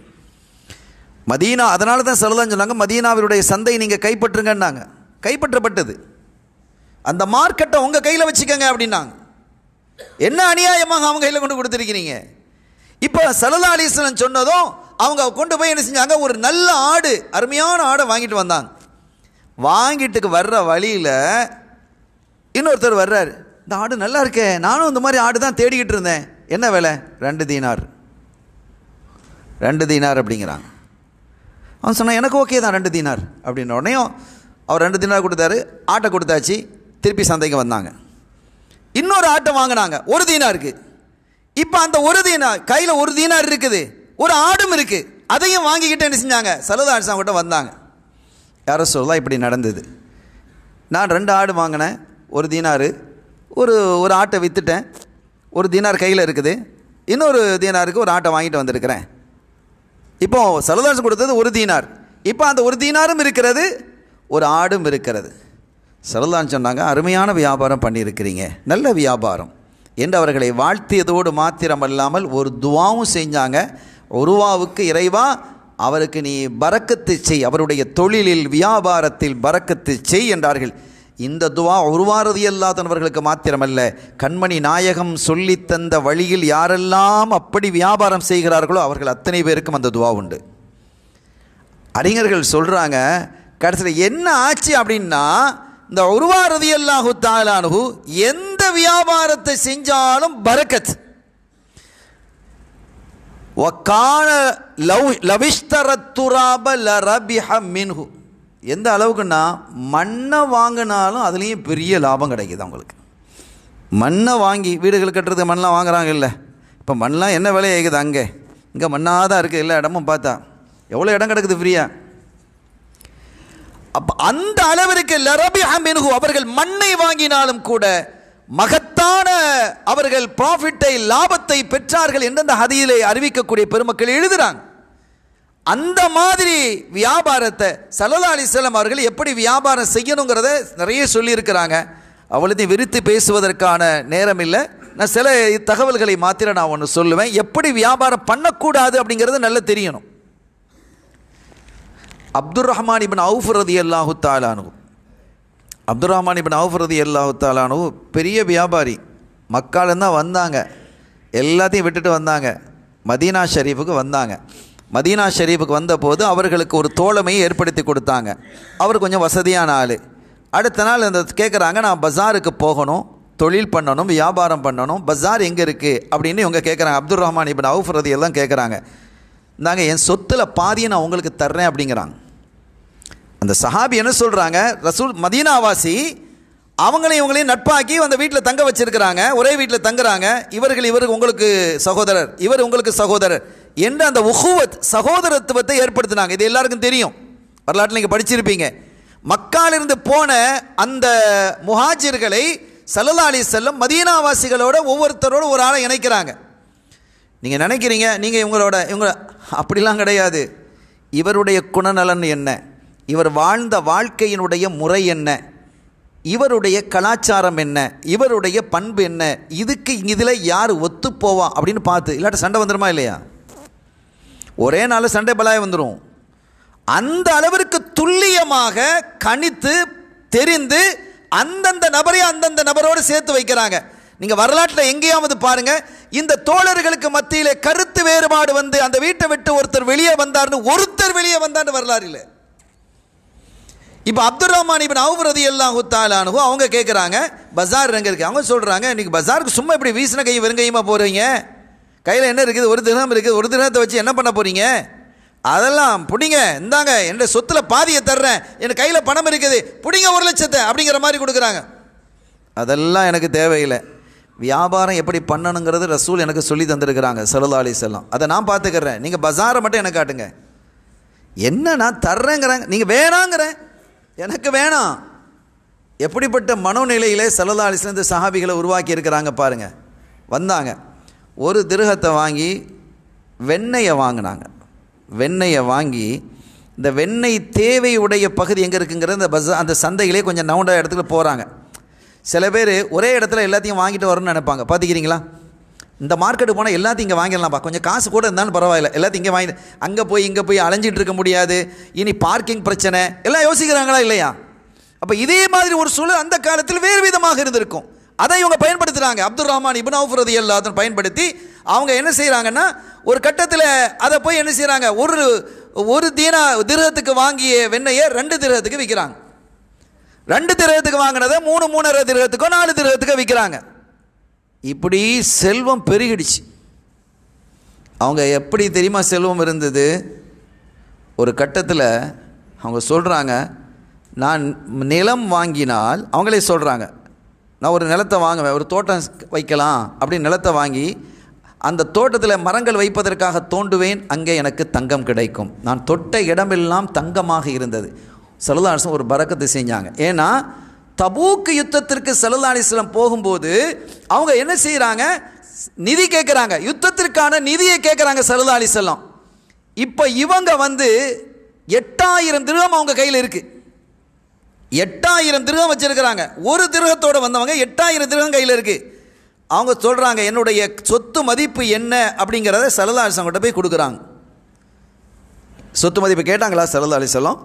மதீனா அதனால தான் சொல்லலாம் சொன்னாங்க மதீனாவினுடைய சந்தை நீங்கள் கைப்பற்றுங்கன்னாங்க கைப்பற்றப்பட்டது அந்த மார்க்கெட்டை உங்கள் கையில் வச்சுக்கோங்க அப்படின்னாங்க என்ன அநியாயமாக அவங்க கையில் கொண்டு கொடுத்துருக்கிறீங்க இப்போ சலதா அலீஸ்வரன் சொன்னதும் அவங்க கொண்டு போய் என்ன செஞ்சாங்க ஒரு நல்ல ஆடு அருமையான ஆடை வாங்கிட்டு வந்தாங்க வாங்கிட்டுக்கு வர்ற வழியில் இன்னொருத்தர் வர்றார் இந்த ஆடு நல்லா இருக்கே நானும் இந்த மாதிரி ஆடு தான் தேடிக்கிட்டு இருந்தேன் என்ன வேலை ரெண்டு தீனார் ரெண்டு தீனார் அப்படிங்கிறாங்க அவன் சொன்னான் எனக்கு ஓகே தான் ரெண்டு தீனார் அப்படின்ன உடனே அவர் ரெண்டு தீனார் கொடுத்தாரு ஆட்டை கொடுத்தாச்சு திருப்பி சந்தைக்கு வந்தாங்க இன்னொரு ஆட்டை வாங்கினாங்க ஒரு தீனாருக்கு இப்போ அந்த ஒரு தீனா கையில் ஒரு தீனார் இருக்குது ஒரு ஆடும் இருக்குது அதையும் வாங்கிக்கிட்டு என்ன செஞ்சாங்க சலுதா கிட்ட வந்தாங்க யாரோ சொல்லலாம் இப்படி நடந்தது நான் ரெண்டு ஆடு வாங்கினேன் ஒரு தீனார் ஒரு ஒரு ஆட்டை விற்றுட்டேன் ஒரு தீனார் கையில் இருக்குது இன்னொரு தீனாருக்கு ஒரு ஆட்டை வாங்கிட்டு வந்திருக்கிறேன் இப்போது சலுதாசம் கொடுத்தது ஒரு தீனார் இப்போ அந்த ஒரு தீனாரும் இருக்கிறது ஒரு ஆடும் இருக்கிறது சரதான்னு சொன்னாங்க அருமையான வியாபாரம் பண்ணியிருக்கிறீங்க நல்ல வியாபாரம் என்று அவர்களை வாழ்த்தியதோடு மாத்திரமல்லாமல் ஒரு துவாவும் செஞ்சாங்க ஒருவாவுக்கு இறைவா அவருக்கு நீ பறக்கத்து செய் அவருடைய தொழிலில் வியாபாரத்தில் பறக்கத்து செய் என்றார்கள் இந்த துவா உருவாரதி அல்லாதவர்களுக்கு மாத்திரமல்ல கண்மணி நாயகம் சொல்லி தந்த வழியில் யாரெல்லாம் அப்படி வியாபாரம் செய்கிறார்களோ அவர்கள் அத்தனை பேருக்கும் அந்த துவா உண்டு அறிஞர்கள் சொல்கிறாங்க கடைசியில் என்ன ஆச்சு அப்படின்னா இந்த உருவா ரதி அல்லாஹு தாலானு எந்த வியாபாரத்தை செஞ்சாலும் பரக்கத் லவ் மின்ஹு எந்த அளவுக்குன்னா மண்ணை வாங்கினாலும் அதுலேயும் பெரிய லாபம் கிடைக்குது அவங்களுக்கு மண்ணை வாங்கி வீடுகள் கட்டுறது மண்ணெலாம் வாங்குறாங்க இல்லை இப்போ மண்ணெலாம் என்ன விலை அங்கே இங்கே மண்ணாக தான் இருக்குது எல்லா இடமும் பார்த்தா எவ்வளோ இடம் கிடக்குது ஃப்ரீயாக அந்த அளவிற்கு லரபி ஹமின்ஹு அவர்கள் மண்ணை வாங்கினாலும் கூட மகத்தான அவர்கள் ப்ராஃபிட்டை லாபத்தை பெற்றார்கள் என்று அந்த ஹதியிலே அறிவிக்கக்கூடிய பெருமக்கள் எழுதுகிறாங்க அந்த மாதிரி வியாபாரத்தை சலதா அலிஸ்லாம் அவர்கள் எப்படி வியாபாரம் செய்யணுங்கிறத நிறைய சொல்லியிருக்கிறாங்க அவ்வளோதையும் விரித்து பேசுவதற்கான நேரம் இல்லை நான் சில தகவல்களை மாத்திர நான் ஒன்று சொல்லுவேன் எப்படி வியாபாரம் பண்ணக்கூடாது அப்படிங்கிறது நல்லா தெரியணும் அப்துல் ரஹ்மான் இபின் அவுஃப் ரதி அல்லாஹு அப்துல் ரஹ்மான் இபின் அவுஃப் ரதி அல்லாஹு பெரிய வியாபாரி மக்காலந்தான் வந்தாங்க எல்லாத்தையும் விட்டுட்டு வந்தாங்க மதீனா ஷெரீஃபுக்கு வந்தாங்க மதீனா ஷெரீஃபுக்கு வந்தபோது அவர்களுக்கு ஒரு தோழமையை ஏற்படுத்தி கொடுத்தாங்க அவர் கொஞ்சம் வசதியான ஆள் அடுத்த நாள் இந்த கேட்குறாங்க நான் பஜாருக்கு போகணும் தொழில் பண்ணணும் வியாபாரம் பண்ணணும் பஜார் எங்கே இருக்குது அப்படின்னு இவங்க கேட்குறாங்க அப்துல் ரஹ்மான் இப்போ அவுஃப் எல்லாம் கேட்குறாங்க நாங்கள் என் சொத்தில் பாதியை நான் உங்களுக்கு தர்றேன் அப்படிங்கிறாங்க அந்த சஹாபி என்ன சொல்கிறாங்க ரசூல் மதீனாவாசி அவங்களையும் இவங்களையும் நட்பாக்கி அந்த வீட்டில் தங்க வச்சிருக்கிறாங்க ஒரே வீட்டில் தங்குறாங்க இவர்கள் இவர் உங்களுக்கு சகோதரர் இவர் உங்களுக்கு சகோதரர் என்று அந்த உஹுவத் சகோதரத்துவத்தை ஏற்படுத்தினாங்க இது எல்லாருக்கும் தெரியும் வரலாற்றில் நீங்கள் படிச்சிருப்பீங்க மக்காலிருந்து போன அந்த முஹாஜிர்களை சல்லல்லா அலி செல்லம் மதீனாவாசிகளோட ஒவ்வொருத்தரோட ஒரு ஆளை இணைக்கிறாங்க நீங்கள் நினைக்கிறீங்க நீங்கள் இவங்களோட இவங்க அப்படிலாம் கிடையாது இவருடைய குணநலன் என்ன இவர் வாழ்ந்த வாழ்க்கையினுடைய முறை என்ன இவருடைய கலாச்சாரம் என்ன இவருடைய பண்பு என்ன இதுக்கு இதில் யார் ஒத்து போவா அப்படின்னு பார்த்து இல்லாட்ட சண்டை வந்துடுமா இல்லையா ஒரே நாளில் சண்டை பலாய வந்துடும் அந்த அளவிற்கு துல்லியமாக கணித்து தெரிந்து அந்தந்த நபரையும் அந்தந்த நபரோடு சேர்த்து வைக்கிறாங்க நீங்கள் வரலாற்றில் எங்கேயாவது பாருங்கள் இந்த தோழர்களுக்கு மத்தியில் கருத்து வேறுபாடு வந்து அந்த வீட்டை விட்டு ஒருத்தர் வெளியே வந்தார்னு ஒருத்தர் வெளியே வந்தார்னு வரலாறு இல்லை இப்போ அப்துல் ரஹ்மான் இப்போ நவரதி எல்லாம் ஹுத்தாலானு அவங்க கேட்குறாங்க பஜார் எங்கே இருக்குது அவங்க சொல்கிறாங்க இன்றைக்கி பஜாருக்கு சும்மா இப்படி வீசின கை வெறுங்கையுமா போகிறீங்க கையில் என்ன இருக்குது ஒரு தினம் இருக்குது ஒரு தினத்தை வச்சு என்ன பண்ண போகிறீங்க அதெல்லாம் பிடிங்க இந்தாங்க என்னுடைய சொத்தில் பாதியை தர்றேன் என் கையில் பணம் இருக்குது பிடிங்க ஒரு லட்சத்தை அப்படிங்கிற மாதிரி கொடுக்குறாங்க அதெல்லாம் எனக்கு தேவையில்லை வியாபாரம் எப்படி பண்ணணுங்கிறது ரசூல் எனக்கு சொல்லி தந்திருக்கிறாங்க சலதா அலி செல்லாம் அதை நான் பார்த்துக்கிறேன் நீங்கள் பஜாரை மட்டும் எனக்கு காட்டுங்க என்ன நான் தர்றேங்கிறேன் நீங்கள் வேணாங்கிறேன் எனக்கு வேணாம் எப்படிப்பட்ட மனோநிலையிலே சல்லல்லா அலிஸ்லேருந்து சஹாபிகளை உருவாக்கி இருக்கிறாங்க பாருங்கள் வந்தாங்க ஒரு திருகத்தை வாங்கி வெண்ணெயை வாங்கினாங்க வெண்ணெயை வாங்கி இந்த வெண்ணெய் தேவையுடைய பகுதி எங்கே இருக்குங்கிற அந்த பஸ் அந்த சந்தையிலே கொஞ்சம் நவுண்ட இடத்துல போகிறாங்க சில பேர் ஒரே இடத்துல எல்லாத்தையும் வாங்கிட்டு வரணும்னு நினைப்பாங்க பார்த்துக்கிறீங்களா இந்த மார்க்கெட்டு போனால் எல்லாத்தையும் இங்கே வாங்கிடலாம்ப்பா கொஞ்சம் காசு கூட இருந்தாலும் பரவாயில்ல எல்லாத்தையும் இங்கே வாங்கி அங்கே போய் இங்கே போய் அலைஞ்சிட்டு இருக்க முடியாது இனி பார்க்கிங் பிரச்சனை எல்லாம் யோசிக்கிறாங்களா இல்லையா அப்போ இதே மாதிரி ஒரு சூழல் அந்த காலத்தில் வேறு விதமாக இருந்திருக்கும் அதை இவங்க பயன்படுத்துகிறாங்க அப்துல் ரஹ்மான் இபின் அவுஃபரது எல்லாத்தையும் பயன்படுத்தி அவங்க என்ன செய்கிறாங்கன்னா ஒரு கட்டத்தில் அதை போய் என்ன செய்கிறாங்க ஒரு ஒரு தீனா திரகத்துக்கு வாங்கிய வெண்ணையை ரெண்டு திரகத்துக்கு விற்கிறாங்க ரெண்டு திரகத்துக்கு வாங்கினதை மூணு மூணரை திரகத்துக்கோ நாலு திரகத்துக்கோ விற்கிறாங்க இப்படி செல்வம் பெருகிடுச்சு அவங்க எப்படி தெரியுமா செல்வம் இருந்தது ஒரு கட்டத்தில் அவங்க சொல்கிறாங்க நான் நிலம் வாங்கினால் அவங்களே சொல்கிறாங்க நான் ஒரு நிலத்தை வாங்குவேன் ஒரு தோட்டம் வைக்கலாம் அப்படின்னு நிலத்தை வாங்கி அந்த தோட்டத்தில் மரங்கள் வைப்பதற்காக தோண்டுவேன் அங்கே எனக்கு தங்கம் கிடைக்கும் நான் தொட்ட இடமெல்லாம் தங்கமாக இருந்தது சலுதாசம் ஒரு பறக்கத்தை செஞ்சாங்க ஏன்னா தபூக்கு யுத்தத்திற்கு செல்லலாணிஸ்லம் போகும்போது அவங்க என்ன செய்கிறாங்க நிதி கேட்குறாங்க யுத்தத்திற்கான நிதியை கேட்குறாங்க செல்லலாணி செல்லம் இப்போ இவங்க வந்து எட்டாயிரம் திருகம் அவங்க கையில் இருக்குது எட்டாயிரம் திருகம் வச்சுருக்கிறாங்க ஒரு திருகத்தோடு வந்தவங்க எட்டாயிரம் திருகம் கையில் இருக்குது அவங்க சொல்கிறாங்க என்னுடைய சொத்து மதிப்பு என்ன அப்படிங்கிறத சரதா சங்கிட்ட போய் கொடுக்குறாங்க சொத்து மதிப்பு கேட்டாங்களா சரதா அலிசலம்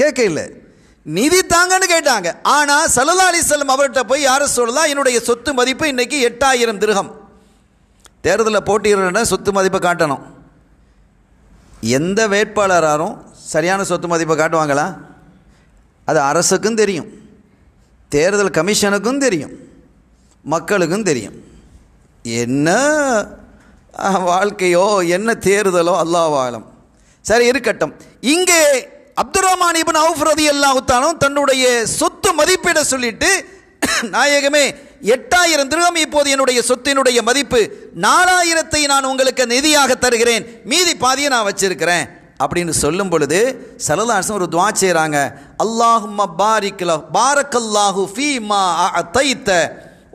கேட்க இல்லை நிதி தாங்கன்னு கேட்டாங்க ஆனால் சல்லா அலிஸ்லம் அவர்கிட்ட போய் யாரும் சொல்லலாம் என்னுடைய சொத்து மதிப்பு இன்றைக்கி எட்டாயிரம் திருகம் தேர்தலில் போட்டியிடணும்னா சொத்து மதிப்பை காட்டணும் எந்த வேட்பாளராரும் சரியான சொத்து மதிப்பை காட்டுவாங்களா அது அரசுக்கும் தெரியும் தேர்தல் கமிஷனுக்கும் தெரியும் மக்களுக்கும் தெரியும் என்ன வாழ்க்கையோ என்ன தேர்தலோ அல்லாவாலம் சரி இருக்கட்டும் இங்கே அப்துல் ரஹ்மான் இபின் அவுஃப் ரதி அல்லாஹுத்தாலும் தன்னுடைய சொத்து மதிப்பிட சொல்லிட்டு நாயகமே எட்டாயிரம் திருகம் இப்போது என்னுடைய சொத்தினுடைய மதிப்பு நாலாயிரத்தை நான் உங்களுக்கு நிதியாக தருகிறேன் மீதி பாதியை நான் வச்சிருக்கிறேன் அப்படின்னு சொல்லும் பொழுது சலதாசன் ஒரு துவா செய்கிறாங்க அல்லாஹும் பாரிக்ல பாரக்கல்லாஹு ஃபீமா ஓ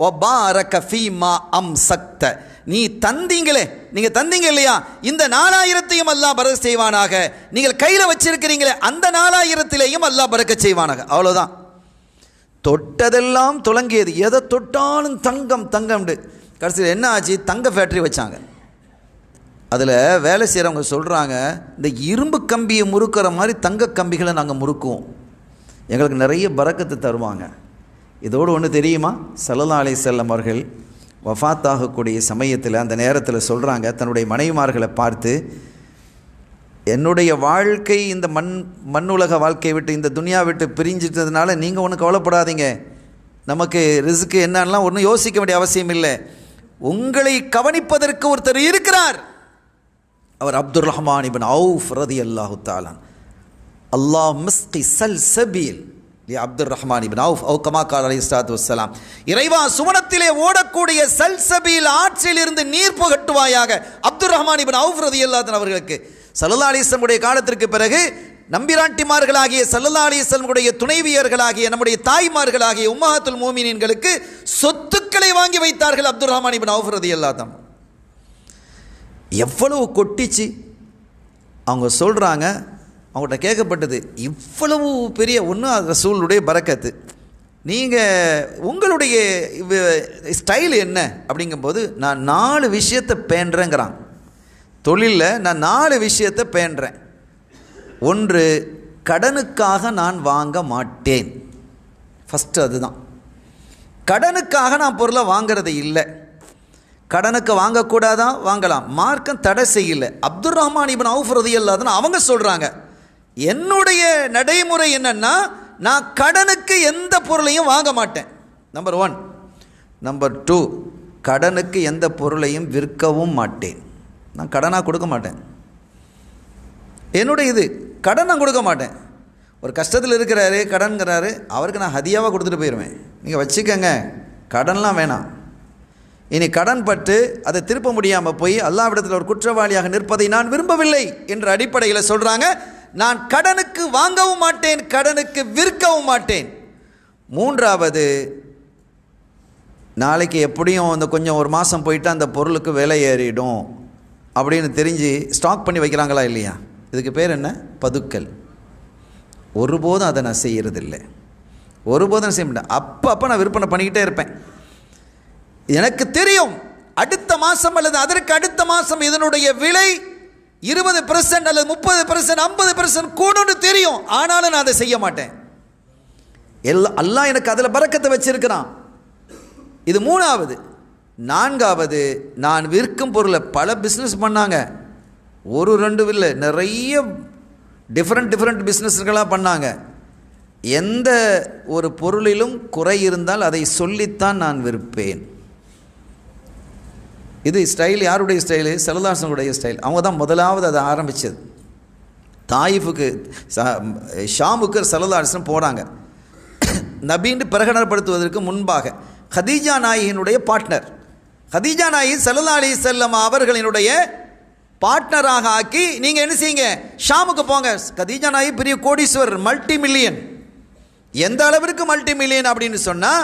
ஒ பாரக்க ஃபீமா அம் சக்த நீ தந்தீங்களே நீங்கள் தந்தீங்க இல்லையா இந்த நாலாயிரத்தையும் அல்லாஹ் பறக்க செய்வானாக நீங்கள் கையில் வச்சிருக்கிறீங்களே அந்த நாலாயிரத்திலேயும் அல்லாஹ் பறக்க செய்வானாக அவ்வளோதான் தொட்டதெல்லாம் துலங்கியது எதை தொட்டாலும் தங்கம் தங்கம்ண்டு கடைசியில் என்ன ஆச்சு தங்க ஃபேக்ட்ரி வச்சாங்க அதில் வேலை செய்கிறவங்க சொல்கிறாங்க இந்த இரும்பு கம்பியை முறுக்கிற மாதிரி தங்க கம்பிகளை நாங்கள் முறுக்குவோம் எங்களுக்கு நிறைய பறக்கத்தை தருவாங்க இதோடு ஒன்று தெரியுமா சல்லல்லா செல்லம் அவர்கள் வஃத் ஆகக்கூடிய சமயத்தில் அந்த நேரத்தில் சொல்கிறாங்க தன்னுடைய மனைவிமார்களை பார்த்து என்னுடைய வாழ்க்கை இந்த மண் மண்ணுலக வாழ்க்கையை விட்டு இந்த துனியா விட்டு பிரிஞ்சிட்டதுனால நீங்கள் ஒன்றும் கவலைப்படாதீங்க நமக்கு ரிஸ்க்கு என்னன்னா ஒன்றும் யோசிக்க வேண்டிய அவசியம் இல்லை உங்களை கவனிப்பதற்கு ஒருத்தர் இருக்கிறார் அவர் அப்துல் ரஹ்மான் இபன் அவுஃப் ரதி அல்லாஹு தாலான் அல்லாஹ் மிஸ்கி சல் சபீல் அப்துல் ரஹ்மான் இபின் அவுஃப் அவு அலி இஸ்லாத்து வலாம் இறைவா சுவனத்திலே ஓடக்கூடிய ஆற்றில் இருந்து நீர் புகட்டுவாயாக அப்துல் ரஹ்மான் இபின் அவுஃப் ரதி அல்லாதன் அவர்களுக்கு சல்லா அலிஸ்லமுடைய காலத்திற்கு பிறகு நம்பிராட்டிமார்களாகிய சல்லல்லா அலிஸ்லமுடைய துணைவியர்களாகிய நம்முடைய தாய்மார்களாகிய உம்மஹத்துல் மோமினின்களுக்கு சொத்துக்களை வாங்கி வைத்தார்கள் அப்துல் ரஹ்மான் இபின் அவுஃப் ரதி அல்லாதான் எவ்வளவு கொட்டிச்சு அவங்க சொல்கிறாங்க அவங்கள்ட்ட கேட்கப்பட்டது இவ்வளவு பெரிய ஒன்று அது ரசூலுடைய பறக்கத்து நீங்கள் உங்களுடைய ஸ்டைல் என்ன அப்படிங்கும்போது நான் நாலு விஷயத்தை பேண்டுறேங்கிறான் தொழிலில் நான் நாலு விஷயத்தை பேண்டுறேன் ஒன்று கடனுக்காக நான் வாங்க மாட்டேன் ஃபஸ்ட்டு அதுதான் கடனுக்காக நான் பொருளை வாங்கிறது இல்லை கடனுக்கு வாங்கக்கூடாதான் வாங்கலாம் மார்க்கம் தடை செய்யலை அப்துல் ரஹ்மான் இபன் அவுஃப் ரதி அவங்க சொல்கிறாங்க என்னுடைய நடைமுறை என்னன்னா நான் கடனுக்கு எந்த பொருளையும் வாங்க மாட்டேன் நம்பர் ஒன் நம்பர் டூ கடனுக்கு எந்த பொருளையும் விற்கவும் மாட்டேன் நான் கடனாக கொடுக்க மாட்டேன் என்னுடைய இது கடன் நான் கொடுக்க மாட்டேன் ஒரு கஷ்டத்தில் இருக்கிறாரு கடன்கிறாரு அவருக்கு நான் ஹதியாவாக கொடுத்துட்டு போயிடுவேன் நீங்கள் வச்சுக்கோங்க கடன்லாம் வேணாம் இனி கடன் பட்டு அதை திருப்ப முடியாமல் போய் அல்லாவிடத்தில் ஒரு குற்றவாளியாக நிற்பதை நான் விரும்பவில்லை என்ற அடிப்படையில் சொல்கிறாங்க நான் கடனுக்கு வாங்கவும் மாட்டேன் கடனுக்கு விற்கவும் மாட்டேன் மூன்றாவது நாளைக்கு எப்படியும் அந்த கொஞ்சம் ஒரு மாதம் போயிட்டு அந்த பொருளுக்கு விலை ஏறிடும் அப்படின்னு தெரிஞ்சு ஸ்டாக் பண்ணி வைக்கிறாங்களா இல்லையா இதுக்கு பேர் என்ன பதுக்கல் ஒருபோதும் அதை நான் செய்கிறதில்லை ஒருபோதும் செய்ய மாட்டேன் அப்போ அப்போ நான் விற்பனை பண்ணிக்கிட்டே இருப்பேன் எனக்கு தெரியும் அடுத்த மாதம் அல்லது அதற்கு அடுத்த மாதம் இதனுடைய விலை இருபது பெர்சன்ட் அல்லது முப்பது பெர்சன்ட் ஐம்பது பெர்சன்ட் கூடும்னு தெரியும் ஆனாலும் நான் அதை செய்ய மாட்டேன் எல்லா எல்லாம் எனக்கு அதில் பறக்கத்தை வச்சிருக்கிறான் இது மூணாவது நான்காவது நான் விற்கும் பொருளை பல பிஸ்னஸ் பண்ணாங்க ஒரு ரெண்டு இல்லை நிறைய டிஃப்ரெண்ட் டிஃப்ரெண்ட் பிஸ்னஸ்களாக பண்ணாங்க எந்த ஒரு பொருளிலும் குறை இருந்தால் அதை சொல்லித்தான் நான் விற்பேன் இது ஸ்டைல் யாருடைய ஸ்டைலு செல்லதாசனுடைய ஸ்டைல் அவங்க தான் முதலாவது அதை ஆரம்பித்தது தாயிஃபுக்கு ஷாமுக்கு செல்லதாசன் போனாங்க நபீண்டு பிரகடனப்படுத்துவதற்கு முன்பாக ஹதீஜா நாயினுடைய பார்ட்னர் ஹதீஜா நாயி செல்லா அலி செல்லம் அவர்களினுடைய பார்ட்னராக ஆக்கி நீங்கள் என்ன செய்யுங்க ஷாமுக்கு போங்க கதீஜா நாயி பெரிய கோடீஸ்வரர் மல்டி மில்லியன் எந்த அளவிற்கு மல்டி மில்லியன் அப்படின்னு சொன்னால்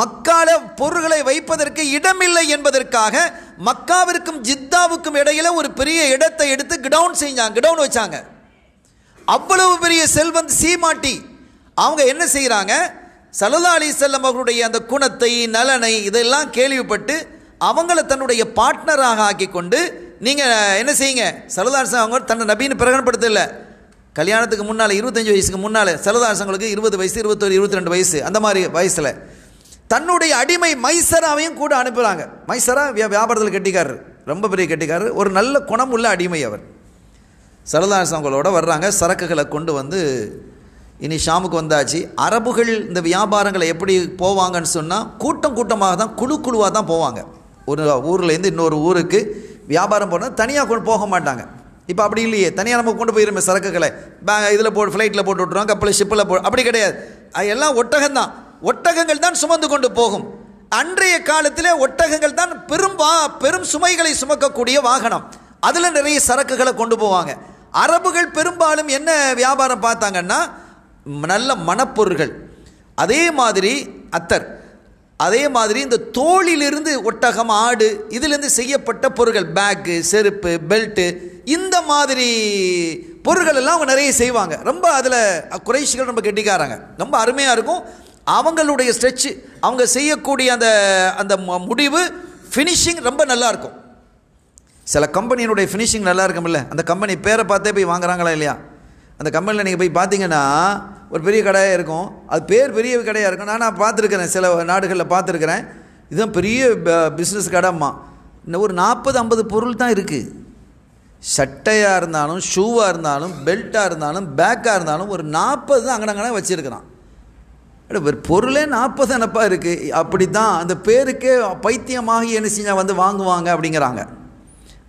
மக்கால பொருள்களை வைப்பதற்கு இடமில்லை என்பதற்காக மக்காவிற்கும் ஜித்தாவுக்கும் இடையில் ஒரு பெரிய இடத்தை எடுத்து கிடவுன் செஞ்சாங்க கிடவுன் வச்சாங்க அவ்வளவு பெரிய செல்வந்த் சீமாட்டி அவங்க என்ன செய்கிறாங்க சலதா அலி செல்லம் அவர்களுடைய அந்த குணத்தை நலனை இதெல்லாம் கேள்விப்பட்டு அவங்கள தன்னுடைய பார்ட்னராக ஆக்கி கொண்டு நீங்கள் என்ன செய்யுங்க சலதாசன் அவங்க தன்னை நபின்னு பிரகடனப்படுத்தல கல்யாணத்துக்கு முன்னால் இருபத்தஞ்சி வயசுக்கு முன்னால் அரசங்களுக்கு இருபது வயசு இருபத்தொரு இருபத்தி ரெண்டு வயசு அந்த மாதிரி வயசில் தன்னுடைய அடிமை மைசராவையும் கூட அனுப்புகிறாங்க மைசரா வியாபாரத்தில் கட்டிக்காரர் ரொம்ப பெரிய கெட்டிக்காரர் ஒரு நல்ல குணம் உள்ள அடிமை அவர் சரதாசங்களோட வர்றாங்க சரக்குகளை கொண்டு வந்து இனி ஷாமுக்கு வந்தாச்சு அரபுகள் இந்த வியாபாரங்களை எப்படி போவாங்கன்னு சொன்னால் கூட்டம் கூட்டமாக தான் குழு குழுவாக தான் போவாங்க ஒரு ஊர்லேருந்து இன்னொரு ஊருக்கு வியாபாரம் போனால் தனியாக கொண்டு போக மாட்டாங்க இப்போ அப்படி இல்லையே தனியாக நம்ம கொண்டு போயிருமே சரக்குகளை பே இதில் போட்டு ஃப்ளைட்டில் போட்டு விட்ருவாங்க கப்பலில் ஷிப்பில் போ அப்படி கிடையாது அது எல்லாம் ஒட்டகம்தான் ஒட்டகங்கள் தான் சுமந்து கொண்டு போகும் அன்றைய காலத்திலே ஒட்டகங்கள் தான் பெரும் வா பெரும் சுமைகளை சுமக்கக்கூடிய வாகனம் அதில் நிறைய சரக்குகளை கொண்டு போவாங்க அரபுகள் பெரும்பாலும் என்ன வியாபாரம் பார்த்தாங்கன்னா நல்ல மனப்பொருள்கள் அதே மாதிரி அத்தர் அதே மாதிரி இந்த தோளிலிருந்து ஒட்டகம் ஆடு இதிலிருந்து செய்யப்பட்ட பொருட்கள் பேக்கு செருப்பு பெல்ட்டு இந்த மாதிரி பொருள்கள் எல்லாம் அவங்க நிறைய செய்வாங்க ரொம்ப அதில் குறைஷிகள் ரொம்ப கெட்டிக்காராங்க ரொம்ப அருமையாக இருக்கும் அவங்களுடைய ஸ்ட்ரெச்சு அவங்க செய்யக்கூடிய அந்த அந்த முடிவு ஃபினிஷிங் ரொம்ப நல்லாயிருக்கும் சில கம்பெனியினுடைய ஃபினிஷிங் நல்லா இருக்கும்ல அந்த கம்பெனி பேரை பார்த்தே போய் வாங்குறாங்களா இல்லையா அந்த கம்பெனியில் நீங்கள் போய் பார்த்தீங்கன்னா ஒரு பெரிய கடையாக இருக்கும் அது பேர் பெரிய கடையாக இருக்கும் நான் நான் பார்த்துருக்குறேன் சில நாடுகளில் பார்த்துருக்குறேன் இதுதான் பெரிய பிஸ்னஸ் கடைம்மா இன்னும் ஒரு நாற்பது ஐம்பது பொருள் தான் இருக்குது சட்டையாக இருந்தாலும் ஷூவாக இருந்தாலும் பெல்ட்டாக இருந்தாலும் பேக்காக இருந்தாலும் ஒரு நாற்பது தான் அங்கனங்கன வச்சுருக்கிறான் ஒரு பொருளே நாற்பது நினப்பாக இருக்குது அப்படி தான் அந்த பேருக்கே பைத்தியமாகி என்ன செஞ்சால் வந்து வாங்குவாங்க அப்படிங்கிறாங்க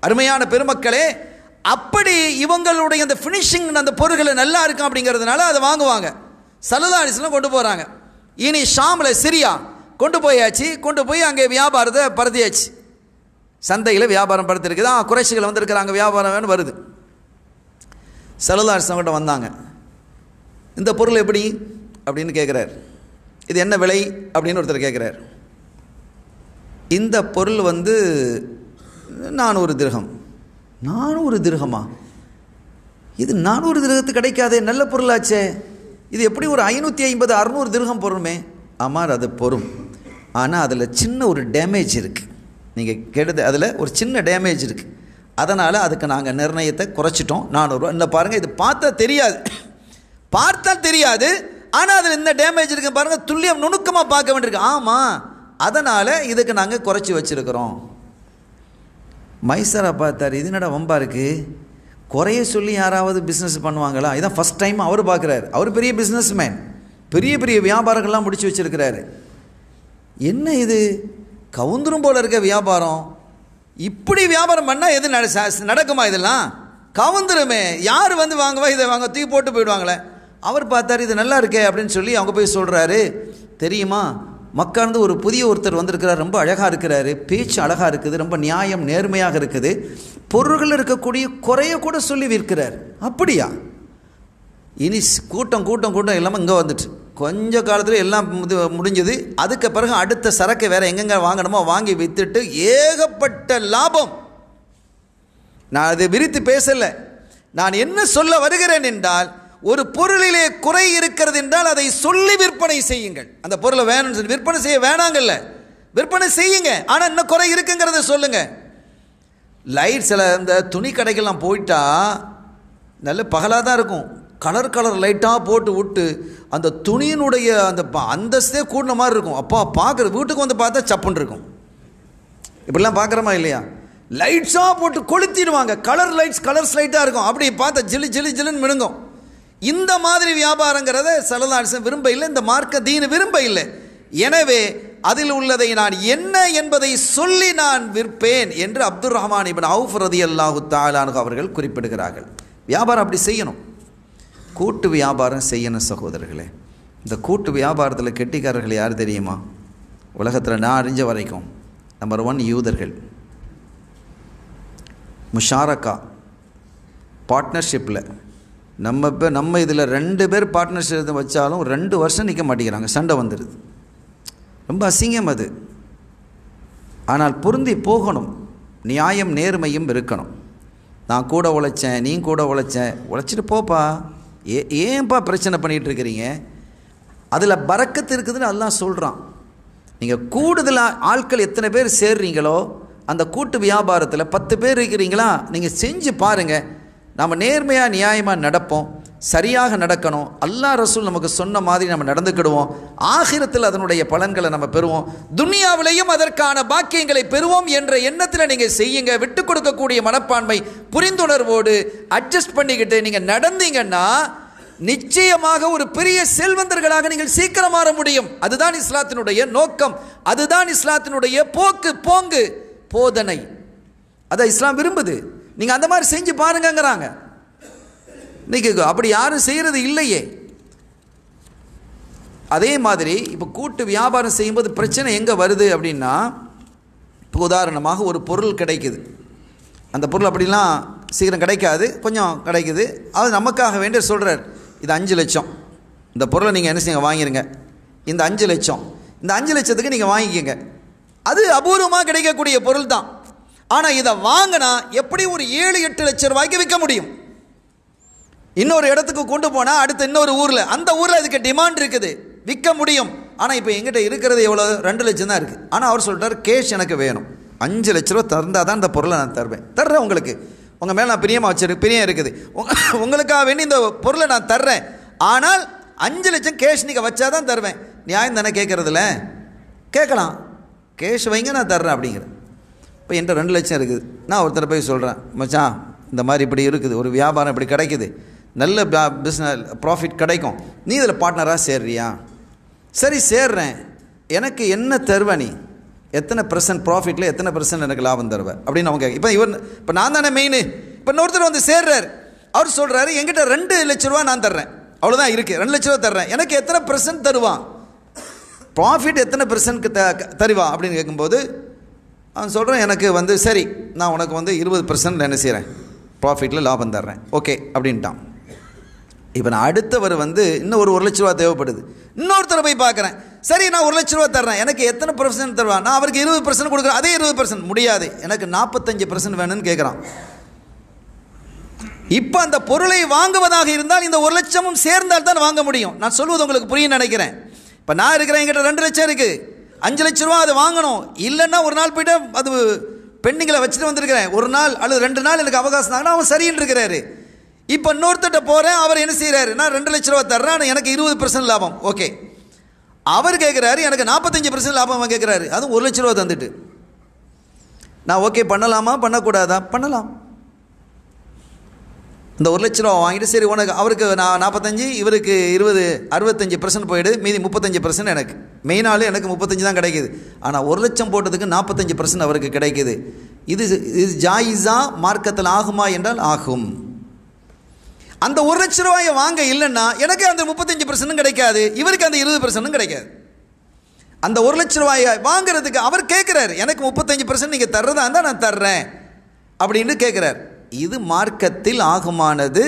அருமையான பெருமக்களே அப்படி இவங்களுடைய அந்த ஃபினிஷிங் அந்த பொருள்களை நல்லா இருக்கும் அப்படிங்கிறதுனால அதை வாங்குவாங்க சலதாரிஸ்லாம் கொண்டு போகிறாங்க இனி ஷாமில் சிரியா கொண்டு போயாச்சு கொண்டு போய் அங்கே வியாபாரத்தை பரத்தியாச்சு சந்தையில் வியாபாரம் தான் குறைச்சிகள் வந்திருக்கிறாங்க வியாபாரம் வருது சலதாரிஸ்லாம் கிட்ட வந்தாங்க இந்த பொருள் எப்படி அப்படின்னு கேட்குறாரு இது என்ன விலை அப்படின்னு ஒருத்தர் கேட்குறார் இந்த பொருள் வந்து நானூறு திருகம் நானூறு திருகமா இது நானூறு திருகத்துக்கு கிடைக்காதே நல்ல பொருளாச்சே இது எப்படி ஒரு ஐநூற்றி ஐம்பது அறுநூறு திருகம் பொருளுமே ஆமார் அது பொறும் ஆனால் அதில் சின்ன ஒரு டேமேஜ் இருக்குது நீங்கள் கெடுது அதில் ஒரு சின்ன டேமேஜ் இருக்குது அதனால் அதுக்கு நாங்கள் நிர்ணயத்தை குறைச்சிட்டோம் நானூறுரூவா இல்லை பாருங்கள் இது பார்த்தா தெரியாது பார்த்தா தெரியாது ஆனால் அதில் என்ன டேமேஜ் இருக்கு பாருங்கள் துல்லியம் நுணுக்கமாக பார்க்க வேண்டியிருக்கு ஆமாம் அதனால் இதுக்கு நாங்கள் குறைச்சி வச்சுருக்கிறோம் மைசரா பார்த்தார் இது என்னடா வம்பா இருக்குது குறைய சொல்லி யாராவது பிஸ்னஸ் பண்ணுவாங்களா இதான் ஃபஸ்ட் டைம் அவர் பார்க்குறாரு அவர் பெரிய பிஸ்னஸ் மேன் பெரிய பெரிய வியாபாரங்கள்லாம் முடிச்சு வச்சுருக்கிறாரு என்ன இது கவுந்தரும் போல் இருக்க வியாபாரம் இப்படி வியாபாரம் பண்ணால் எது நட நடக்குமா இதெல்லாம் கவுந்துருமே யார் வந்து வாங்குவா இதை வாங்க தூக்கி போட்டு போயிடுவாங்களே அவர் பார்த்தார் இது நல்லா இருக்கே அப்படின்னு சொல்லி அவங்க போய் சொல்கிறாரு தெரியுமா மக்காந்து ஒரு புதிய ஒருத்தர் வந்திருக்கிறார் ரொம்ப அழகாக இருக்கிறாரு பேச்சு அழகாக இருக்குது ரொம்ப நியாயம் நேர்மையாக இருக்குது பொருள்கள் இருக்கக்கூடிய குறைய கூட சொல்லி விற்கிறார் அப்படியா இனி கூட்டம் கூட்டம் கூட்டம் இல்லாமல் இங்கே வந்துட்டு கொஞ்ச காலத்தில் எல்லாம் இது முடிஞ்சது அதுக்கு பிறகு அடுத்த சரக்கை வேறு எங்கெங்கே வாங்கணுமோ வாங்கி விற்றுட்டு ஏகப்பட்ட லாபம் நான் அதை விரித்து பேசலை நான் என்ன சொல்ல வருகிறேன் என்றால் ஒரு பொருளிலே குறை இருக்கிறது என்றால் அதை சொல்லி விற்பனை செய்யுங்கள் அந்த பொருளை வேணும்னு சொல்லி விற்பனை செய்ய வேணாங்கல்ல விற்பனை செய்யுங்க ஆனால் இன்னும் குறை இருக்குங்கிறத சொல்லுங்கள் லைட் சில இந்த துணி கடைக்கெல்லாம் போயிட்டால் நல்ல பகலாக தான் இருக்கும் கலர் கலர் லைட்டாக போட்டு விட்டு அந்த துணியினுடைய அந்த அந்தஸ்தே கூடின மாதிரி இருக்கும் அப்பா பார்க்குறது வீட்டுக்கு வந்து பார்த்தா சப்புன்னு இருக்கும் இப்படிலாம் பார்க்குறோமா இல்லையா லைட்ஸாக போட்டு கொளுத்திடுவாங்க கலர் லைட்ஸ் கலர்ஸ் லைட்டாக இருக்கும் அப்படி பார்த்தா ஜிலி ஜிலி ஜிலுன்னு மினுங்கும் இந்த மாதிரி வியாபாரங்கிறத சலதாசன் விரும்ப இல்லை இந்த மார்க்க தீனு விரும்ப இல்லை எனவே அதில் உள்ளதை நான் என்ன என்பதை சொல்லி நான் விற்பேன் என்று அப்துல் ரஹ்மான் இபின் அவுஃப் ரதி அல்லாஹு தாலானு அவர்கள் குறிப்பிடுகிறார்கள் வியாபாரம் அப்படி செய்யணும் கூட்டு வியாபாரம் செய்யணும் சகோதரர்களே இந்த கூட்டு வியாபாரத்தில் கெட்டிக்காரர்கள் யார் தெரியுமா உலகத்தில் நான் அறிஞ்ச வரைக்கும் நம்பர் ஒன் யூதர்கள் முஷாரக்கா பார்ட்னர்ஷிப்பில் நம்ம இப்போ நம்ம இதில் ரெண்டு பேர் பார்ட்னர்ஷிப் வச்சாலும் ரெண்டு வருஷம் நிற்க மாட்டேங்கிறாங்க சண்டை வந்துடுது ரொம்ப அசிங்கம் அது ஆனால் பொருந்தி போகணும் நியாயம் நேர்மையும் இருக்கணும் நான் கூட உழைச்சேன் நீ கூட உழைச்சேன் உழைச்சிட்டு போப்பா ஏ ஏன்ப்பா பிரச்சனை பண்ணிகிட்டு இருக்கிறீங்க அதில் பறக்கத்து இருக்குதுன்னு அதெல்லாம் சொல்கிறான் நீங்கள் கூடுதலாக ஆட்கள் எத்தனை பேர் சேர்றீங்களோ அந்த கூட்டு வியாபாரத்தில் பத்து பேர் இருக்கிறீங்களா நீங்கள் செஞ்சு பாருங்கள் நாம் நேர்மையாக நியாயமாக நடப்போம் சரியாக நடக்கணும் அல்லா ரசூல் நமக்கு சொன்ன மாதிரி நம்ம நடந்துக்கிடுவோம் ஆகிரத்தில் அதனுடைய பலன்களை நம்ம பெறுவோம் துனியாவிலையும் அதற்கான பாக்கியங்களை பெறுவோம் என்ற எண்ணத்தில் நீங்கள் செய்யுங்க விட்டு கொடுக்கக்கூடிய மனப்பான்மை புரிந்துணர்வோடு அட்ஜஸ்ட் பண்ணிக்கிட்டு நீங்கள் நடந்தீங்கன்னா நிச்சயமாக ஒரு பெரிய செல்வந்தர்களாக நீங்கள் சீக்கிரம் மாற முடியும் அதுதான் இஸ்லாத்தினுடைய நோக்கம் அதுதான் இஸ்லாத்தினுடைய போக்கு போங்கு போதனை அதை இஸ்லாம் விரும்புது நீங்கள் அந்த மாதிரி செஞ்சு பாருங்கங்கிறாங்க இன்றைக்கி அப்படி யாரும் செய்கிறது இல்லையே அதே மாதிரி இப்போ கூட்டு வியாபாரம் செய்யும்போது பிரச்சனை எங்கே வருது அப்படின்னா இப்போ உதாரணமாக ஒரு பொருள் கிடைக்குது அந்த பொருள் அப்படிலாம் சீக்கிரம் கிடைக்காது கொஞ்சம் கிடைக்குது அது நமக்காக வேண்டிய சொல்கிறார் இது அஞ்சு லட்சம் இந்த பொருளை நீங்கள் என்ன செய்யுங்க வாங்கிடுங்க இந்த அஞ்சு லட்சம் இந்த அஞ்சு லட்சத்துக்கு நீங்கள் வாங்கிக்கோங்க அது அபூர்வமாக கிடைக்கக்கூடிய பொருள் தான் ஆனால் இதை வாங்கினா எப்படி ஒரு ஏழு எட்டு லட்சம் ரூபாய்க்கு விற்க முடியும் இன்னொரு இடத்துக்கு கொண்டு போனால் அடுத்த இன்னொரு ஊரில் அந்த ஊரில் அதுக்கு டிமாண்ட் இருக்குது விற்க முடியும் ஆனால் இப்போ எங்கிட்ட இருக்கிறது எவ்வளோ ரெண்டு லட்சம் தான் இருக்குது ஆனால் அவர் சொல்கிறார் கேஷ் எனக்கு வேணும் அஞ்சு லட்ச ரூபா தந்தால் தான் இந்த பொருளை நான் தருவேன் தர்றேன் உங்களுக்கு உங்கள் மேலே நான் பிரியமாக வச்சிரு பிரியம் இருக்குது உங்களுக்காக வேண்டி இந்த பொருளை நான் தர்றேன் ஆனால் அஞ்சு லட்சம் கேஷ் நீங்கள் வச்சா தான் தருவேன் நியாயம் தானே கேட்குறதில்ல கேட்கலாம் கேஷ் வைங்க நான் தர்றேன் அப்படிங்கிறேன் இப்போ என்கிட்ட ரெண்டு லட்சம் இருக்குது நான் ஒருத்தரை போய் சொல்கிறேன் மச்சான் இந்த மாதிரி இப்படி இருக்குது ஒரு வியாபாரம் இப்படி கிடைக்குது நல்ல பிஸ்னஸ் ப்ராஃபிட் கிடைக்கும் நீ இதில் பார்ட்னராக சேர்றியா சரி சேர்றேன் எனக்கு என்ன தருவ நீ எத்தனை பர்சன்ட் ப்ராஃபிட்டில் எத்தனை பர்சன்ட் எனக்கு லாபம் தருவ அப்படின்னு அவங்க இப்போ இவர் இப்போ நான் தானே மெயின் இப்போ இன்னொருத்தர் வந்து சேர்றார் அவர் சொல்கிறாரு என்கிட்ட ரெண்டு லட்ச ரூபா நான் தர்றேன் அவ்வளோதான் இருக்குது ரெண்டு லட்ச ரூபா தர்றேன் எனக்கு எத்தனை பர்சன்ட் தருவான் ப்ராஃபிட் எத்தனை பர்சன்ட்க்கு த தருவா அப்படின்னு கேட்கும்போது அவன் சொல்கிறேன் எனக்கு வந்து சரி நான் உனக்கு வந்து இருபது பர்சன்ட் என்ன செய்கிறேன் ப்ராஃபிட்டில் லாபம் தர்றேன் ஓகே அப்படின்ட்டான் இப்போ நான் அடுத்தவர் வந்து இன்னும் ஒரு ஒரு லட்ச ரூபா தேவைப்படுது இன்னொருத்தரை போய் பார்க்குறேன் சரி நான் ஒரு லட்ச ரூபா தர்றேன் எனக்கு எத்தனை பர்சன்ட் தருவான் நான் அவருக்கு இருபது பர்சன்ட் கொடுக்குறேன் அதே இருபது பர்சன்ட் முடியாது எனக்கு நாற்பத்தஞ்சு பர்சன்ட் வேணும்னு கேட்குறான் இப்போ அந்த பொருளை வாங்குவதாக இருந்தால் இந்த ஒரு லட்சமும் சேர்ந்தால் தான் வாங்க முடியும் நான் சொல்வது உங்களுக்கு புரியும் நினைக்கிறேன் இப்போ நான் இருக்கிறேன் என்கிட்ட ரெண்டு லட்சம் இருக்குது அஞ்சு லட்ச ரூபா அதை வாங்கணும் இல்லைன்னா ஒரு நாள் போய்ட்டு அது பெண்டிங்கில் வச்சுட்டு வந்திருக்கிறேன் ஒரு நாள் அல்லது ரெண்டு நாள் எனக்கு அவகாசம் தாங்கன்னா அவன் சரின்னு இருக்கிறாரு இப்போ இன்னொருத்தட்ட போகிறேன் அவர் என்ன செய்கிறாரு நான் ரெண்டு லட்ச ரூபா தர்றேன் எனக்கு இருபது பர்சன்ட் லாபம் ஓகே அவர் கேட்குறாரு எனக்கு நாற்பத்தஞ்சு பர்சன்ட் லாபம் அவன் கேட்குறாரு அதுவும் ஒரு லட்ச ரூபா தந்துட்டு நான் ஓகே பண்ணலாமா பண்ணக்கூடாதா பண்ணலாம் இந்த ஒரு லட்ச ரூபா வாங்கிட்டு சரி உனக்கு அவருக்கு நான் நாற்பத்தஞ்சு இவருக்கு இருபது அறுபத்தஞ்சு பர்சன்ட் போயிடு மீதி முப்பத்தஞ்சு பர்சன்ட் எனக்கு மெயினாலே எனக்கு முப்பத்தஞ்சு தான் கிடைக்குது ஆனால் ஒரு லட்சம் போட்டதுக்கு நாற்பத்தஞ்சு பர்சன்ட் அவருக்கு கிடைக்கிது இது இது ஜாயிஸா மார்க்கத்தில் ஆகுமா என்றால் ஆகும் அந்த ஒரு லட்ச ரூபாயை வாங்க இல்லைன்னா எனக்கு அந்த முப்பத்தஞ்சு பர்சன்ட்டும் கிடைக்காது இவருக்கு அந்த இருபது பர்சன்ட்டும் கிடைக்காது அந்த ஒரு லட்ச ரூபாயை வாங்குறதுக்கு அவர் கேட்குறாரு எனக்கு முப்பத்தஞ்சு பர்சன்ட் நீங்கள் தர்றதா இருந்தால் நான் தர்றேன் அப்படின்னு கேட்குறாரு இது மார்க்கத்தில் ஆகுமானது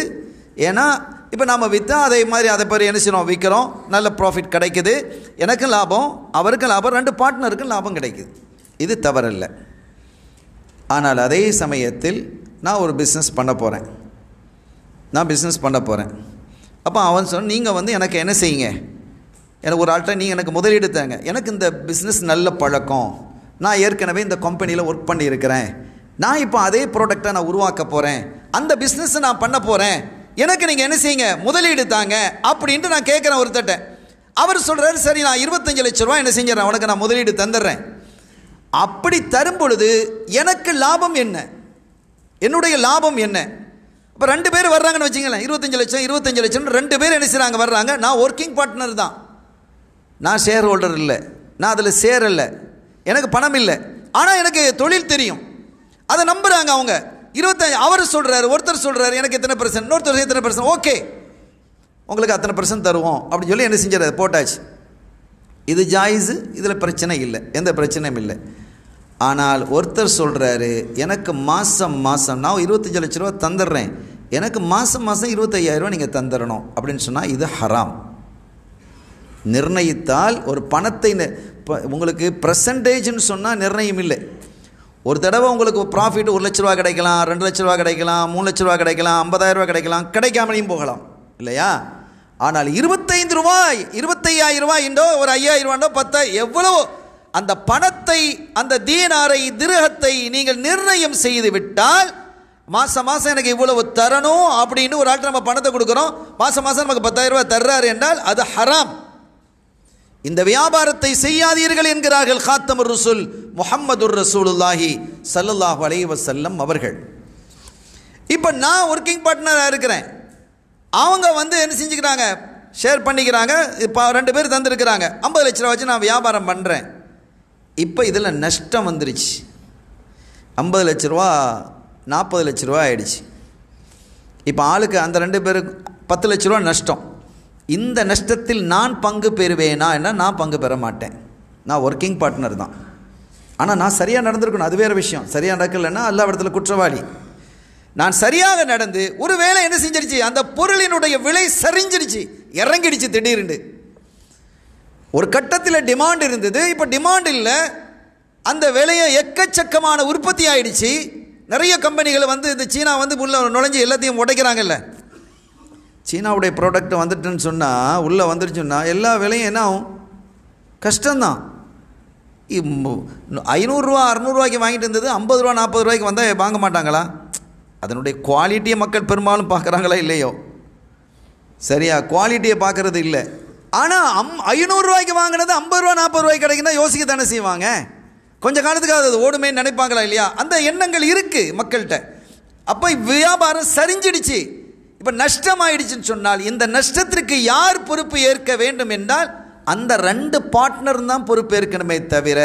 ஏன்னா இப்போ நாம் விற்றா அதே மாதிரி அதை பேர் என்ன செய்யணும் விற்கிறோம் நல்ல ப்ராஃபிட் கிடைக்குது எனக்கும் லாபம் அவருக்கும் லாபம் ரெண்டு பார்ட்னருக்கும் லாபம் கிடைக்குது இது தவறல்ல ஆனால் அதே சமயத்தில் நான் ஒரு பிஸ்னஸ் பண்ண போகிறேன் நான் பிஸ்னஸ் பண்ண போகிறேன் அப்போ அவன் சொன்ன நீங்கள் வந்து எனக்கு என்ன செய்யுங்க எனக்கு ஒரு ஆள்கிட்ட நீங்கள் எனக்கு முதலீடு தாங்க எனக்கு இந்த பிஸ்னஸ் நல்ல பழக்கம் நான் ஏற்கனவே இந்த கம்பெனியில் ஒர்க் பண்ணியிருக்கிறேன் நான் இப்போ அதே ப்ராடக்டை நான் உருவாக்க போகிறேன் அந்த பிஸ்னஸை நான் பண்ண போகிறேன் எனக்கு நீங்கள் என்ன செய்யுங்க முதலீடு தாங்க அப்படின்ட்டு நான் கேட்குறேன் ஒருத்தட்ட அவர் சொல்கிறாரு சரி நான் இருபத்தஞ்சு லட்ச ரூபா என்ன செஞ்சிடறேன் உனக்கு நான் முதலீடு தந்துடுறேன் அப்படி தரும் பொழுது எனக்கு லாபம் என்ன என்னுடைய லாபம் என்ன இப்போ ரெண்டு பேர் வர்றாங்கன்னு வச்சுங்களேன் இருபத்தஞ்சு லட்சம் இருபத்தஞ்சு லட்சம் ரெண்டு பேர் என்ன செய்கிறாங்க வர்றாங்க நான் ஒர்க்கிங் பார்ட்னர் தான் நான் ஷேர் ஹோல்டர் இல்லை நான் அதில் சேரலை இல்லை எனக்கு பணம் இல்லை ஆனால் எனக்கு தொழில் தெரியும் அதை நம்புகிறாங்க அவங்க இருபத்தஞ்சு அவர் சொல்கிறாரு ஒருத்தர் சொல்கிறாரு எனக்கு எத்தனை பர்சன்ட் இன்னொருத்தர் எத்தனை பர்சன்ட் ஓகே உங்களுக்கு அத்தனை பர்சன்ட் தருவோம் அப்படின்னு சொல்லி என்ன செஞ்சிடாரு போட்டாச்சு இது ஜாயிஸு இதில் பிரச்சனை இல்லை எந்த பிரச்சனையும் இல்லை ஆனால் ஒருத்தர் சொல்கிறாரு எனக்கு மாதம் மாதம் நான் இருபத்தஞ்சு லட்ச ரூபா தந்துடுறேன் எனக்கு மாதம் மாதம் இருபத்தையாயிரரூவா நீங்கள் தந்துடணும் அப்படின்னு சொன்னால் இது ஹராம் நிர்ணயித்தால் ஒரு பணத்தை உங்களுக்கு பர்சன்டேஜ்னு சொன்னால் நிர்ணயம் இல்லை ஒரு தடவை உங்களுக்கு ப்ராஃபிட் ஒரு லட்ச ரூபா கிடைக்கலாம் ரெண்டு லட்ச ரூபா கிடைக்கலாம் மூணு லட்ச ரூபா கிடைக்கலாம் ரூபா கிடைக்கலாம் கிடைக்காமலையும் போகலாம் இல்லையா ஆனால் இருபத்தைந்து ரூபாய் இருபத்தையாயிரம் என்றோ ஒரு ஐயாயிரம் ரூபாண்டோ பத்தா எவ்வளோ அந்த பணத்தை அந்த தீனாரை திருகத்தை நீங்கள் நிர்ணயம் செய்து விட்டால் மாதம் மாதம் எனக்கு இவ்வளவு தரணும் அப்படின்னு ஒரு ஆள் நம்ம பணத்தை கொடுக்குறோம் மாதம் மாதம் நமக்கு பத்தாயிரம் ரூபாய் தர்றாரு என்றால் அது ஹராம் இந்த வியாபாரத்தை செய்யாதீர்கள் என்கிறார்கள் ஹாத்தமர் ருசுல் முகம்மது ரசூலுல்லாஹி சல்லல்லாஹு அலைய வசல்லம் அவர்கள் இப்போ நான் ஒர்க்கிங் பார்ட்னராக இருக்கிறேன் அவங்க வந்து என்ன செஞ்சுக்கிறாங்க ஷேர் பண்ணிக்கிறாங்க இப்போ ரெண்டு பேர் தந்துருக்கிறாங்க ஐம்பது லட்ச ரூபா வச்சு நான் வியாபாரம் பண்ணுறேன் இப்போ இதில் நஷ்டம் வந்துருச்சு ஐம்பது லட்ச ரூபா நாற்பது லட்ச ரூபா ஆயிடுச்சு இப்போ ஆளுக்கு அந்த ரெண்டு பேருக்கு பத்து லட்ச ரூபா நஷ்டம் இந்த நஷ்டத்தில் நான் பங்கு பெறுவேனா என்ன நான் பங்கு பெற மாட்டேன் நான் ஒர்க்கிங் பார்ட்னர் தான் ஆனால் நான் சரியாக நடந்திருக்கணும் அது வேறு விஷயம் சரியாக நடக்கலைன்னா எல்லா இடத்துல குற்றவாளி நான் சரியாக நடந்து ஒரு வேலை என்ன செஞ்சிருச்சு அந்த பொருளினுடைய விலை சரிஞ்சிருச்சு இறங்கிடுச்சு திடீர்னு ஒரு கட்டத்தில் டிமாண்ட் இருந்தது இப்போ டிமாண்ட் இல்லை அந்த விலையை எக்கச்சக்கமான உற்பத்தி ஆயிடுச்சு நிறைய கம்பெனிகளை வந்து இந்த சீனா வந்து உள்ள நுழைஞ்சு எல்லாத்தையும் உடைக்கிறாங்கல்ல சீனாவுடைய ப்ராடக்ட் வந்துட்டுன்னு சொன்னால் உள்ளே வந்துருச்சுன்னா எல்லா விலையும் என்ன ஆகும் கஷ்டம்தான் ஐநூறுரூவா அறநூறுவாய்க்கு வாங்கிட்டு இருந்தது ஐம்பது ரூபா நாற்பது ரூபாய்க்கு வந்தால் வாங்க மாட்டாங்களா அதனுடைய குவாலிட்டியை மக்கள் பெரும்பாலும் பார்க்குறாங்களா இல்லையோ சரியா குவாலிட்டியை பார்க்குறது இல்லை ஆனால் அம் ஐநூறுரூவாய்க்கு வாங்கினது ஐம்பது ரூபா நாற்பது ரூபாய்க்கு கிடைக்குன்னா யோசிக்க தானே செய்வாங்க கொஞ்சம் காலத்துக்காக அது ஓடுமே நினைப்பாங்களா இல்லையா அந்த எண்ணங்கள் இருக்குது மக்கள்கிட்ட அப்போ வியாபாரம் சரிஞ்சிடுச்சு இப்போ நஷ்டமாயிடுச்சுன்னு சொன்னால் இந்த நஷ்டத்திற்கு யார் பொறுப்பு ஏற்க வேண்டும் என்றால் அந்த ரெண்டு பார்ட்னர் தான் பொறுப்பேற்கணுமே தவிர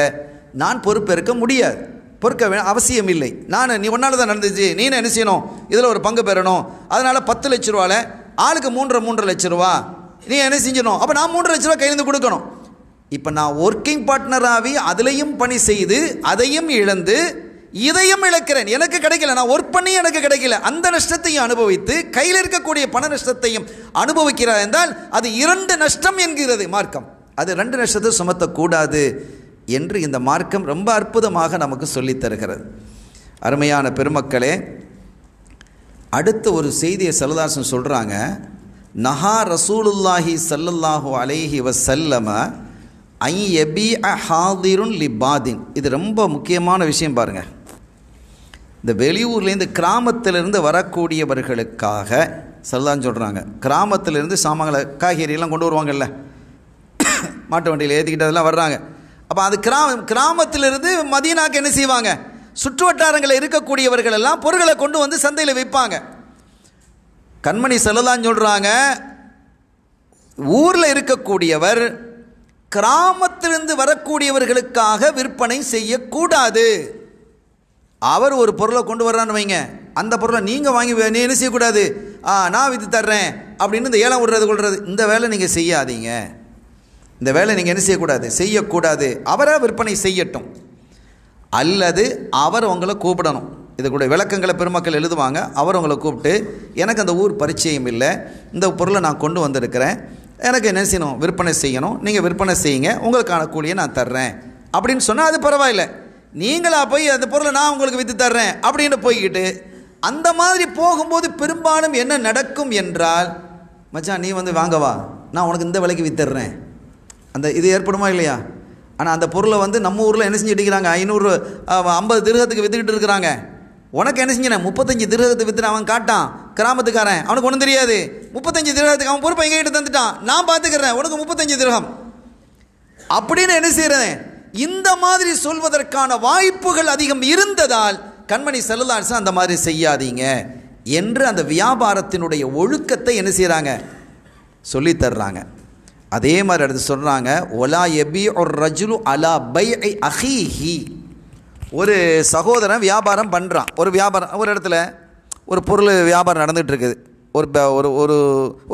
நான் பொறுப்பேற்க முடியாது பொறுக்க அவசியம் இல்லை நான் நீ ஒன்றால் தான் நடந்துச்சு நீ என்ன செய்யணும் இதில் ஒரு பங்கு பெறணும் அதனால் பத்து லட்ச ரூபாவில் ஆளுக்கு மூன்றரை மூன்றரை லட்ச ரூபா நீ என்ன செஞ்சிடணும் அப்போ நான் மூன்று லட்ச ரூபா கையிலேருந்து கொடுக்கணும் இப்போ நான் ஒர்க்கிங் பார்ட்னராகி அதுலேயும் பணி செய்து அதையும் இழந்து இதையும் இழக்கிறேன் எனக்கு கிடைக்கல நான் ஒர்க் பண்ணி எனக்கு கிடைக்கல அந்த நஷ்டத்தையும் அனுபவித்து கையில் இருக்கக்கூடிய பண நஷ்டத்தையும் அனுபவிக்கிறார் என்றால் அது இரண்டு நஷ்டம் என்கிறது மார்க்கம் அது ரெண்டு நஷ்டத்தை சுமத்தக்கூடாது என்று இந்த மார்க்கம் ரொம்ப அற்புதமாக நமக்கு சொல்லித்தருகிறது அருமையான பெருமக்களே அடுத்த ஒரு செய்தியை செல்லதாசன் சொல்கிறாங்க நஹா ரசூலுல்லாஹி சல்லல்லாஹு அலைஹி வசல்லம ஐ எபி அஹாதிருன் லிபாதின் இது ரொம்ப முக்கியமான விஷயம் பாருங்கள் இந்த வெளியூர்லேருந்து கிராமத்திலேருந்து வரக்கூடியவர்களுக்காக சரிதான் சொல்கிறாங்க கிராமத்திலேருந்து சாமான்களை காய்கறியெல்லாம் கொண்டு வருவாங்கல்ல மாட்டு வண்டியில் ஏற்றிக்கிட்டு அதெல்லாம் வர்றாங்க அப்போ அது கிராம கிராமத்திலிருந்து மதியனாக்கு என்ன செய்வாங்க சுற்று வட்டாரங்களில் இருக்கக்கூடியவர்கள் எல்லாம் பொருட்களை கொண்டு வந்து சந்தையில் விற்பாங்க கண்மணி செல்லலாம்னு சொல்கிறாங்க ஊரில் இருக்கக்கூடியவர் கிராமத்திலிருந்து வரக்கூடியவர்களுக்காக விற்பனை செய்யக்கூடாது அவர் ஒரு பொருளை கொண்டு வர்றான்னு வைங்க அந்த பொருளை நீங்கள் வாங்கி நீ என்ன செய்யக்கூடாது ஆ நான் இது தர்றேன் அப்படின்னு இந்த ஏலம் விடுறது கொள்றது இந்த வேலை நீங்கள் செய்யாதீங்க இந்த வேலை நீங்கள் என்ன செய்யக்கூடாது செய்யக்கூடாது அவராக விற்பனை செய்யட்டும் அல்லது அவர் உங்களை கூப்பிடணும் இது கூட விளக்கங்களை பெருமக்கள் எழுதுவாங்க அவர் உங்களை கூப்பிட்டு எனக்கு அந்த ஊர் பரிச்சயம் இல்லை இந்த பொருளை நான் கொண்டு வந்திருக்கிறேன் எனக்கு என்ன செய்யணும் விற்பனை செய்யணும் நீங்கள் விற்பனை செய்யுங்க உங்களுக்கான கூலியை நான் தர்றேன் அப்படின்னு சொன்னால் அது பரவாயில்லை நீங்களா போய் அந்த பொருளை நான் உங்களுக்கு விற்று தர்றேன் அப்படின்னு போய்கிட்டு அந்த மாதிரி போகும்போது பெரும்பாலும் என்ன நடக்கும் என்றால் மச்சான் நீ வந்து வாங்கவா நான் உனக்கு இந்த விலைக்கு வித்துடுறேன் அந்த இது ஏற்படுமா இல்லையா ஆனால் அந்த பொருளை வந்து நம்ம ஊரில் என்ன செஞ்சுட்டிருக்கிறாங்க ஐநூறு ஐம்பது திருகத்துக்கு விற்றுக்கிட்டு இருக்கிறாங்க உனக்கு என்ன செஞ்சேன் முப்பத்தஞ்சு திருகத்தை வித்துட்டு அவன் காட்டான் கிராமத்துக்காரன் அவனுக்கு ஒன்றும் தெரியாது முப்பத்தஞ்சு திருகத்துக்கு அவன் பொறுப்பை எங்கிட்ட தந்துட்டான் நான் பார்த்துக்கிறேன் உனக்கு முப்பத்தஞ்சு திருகம் அப்படின்னு என்ன செய்கிறேன் இந்த மாதிரி சொல்வதற்கான வாய்ப்புகள் அதிகம் இருந்ததால் கண்மணி செல்லலாசன் அந்த மாதிரி செய்யாதீங்க என்று அந்த வியாபாரத்தினுடைய ஒழுக்கத்தை என்ன செய்கிறாங்க சொல்லித்தர்றாங்க அதே மாதிரி அடுத்து சொல்கிறாங்க ஒலா எபி ஒரு ரஜுலு அலா பை அஹீஹி ஒரு சகோதரன் வியாபாரம் பண்ணுறான் ஒரு வியாபாரம் ஒரு இடத்துல ஒரு பொருள் வியாபாரம் நடந்துகிட்ருக்குது ஒரு ஒரு ஒரு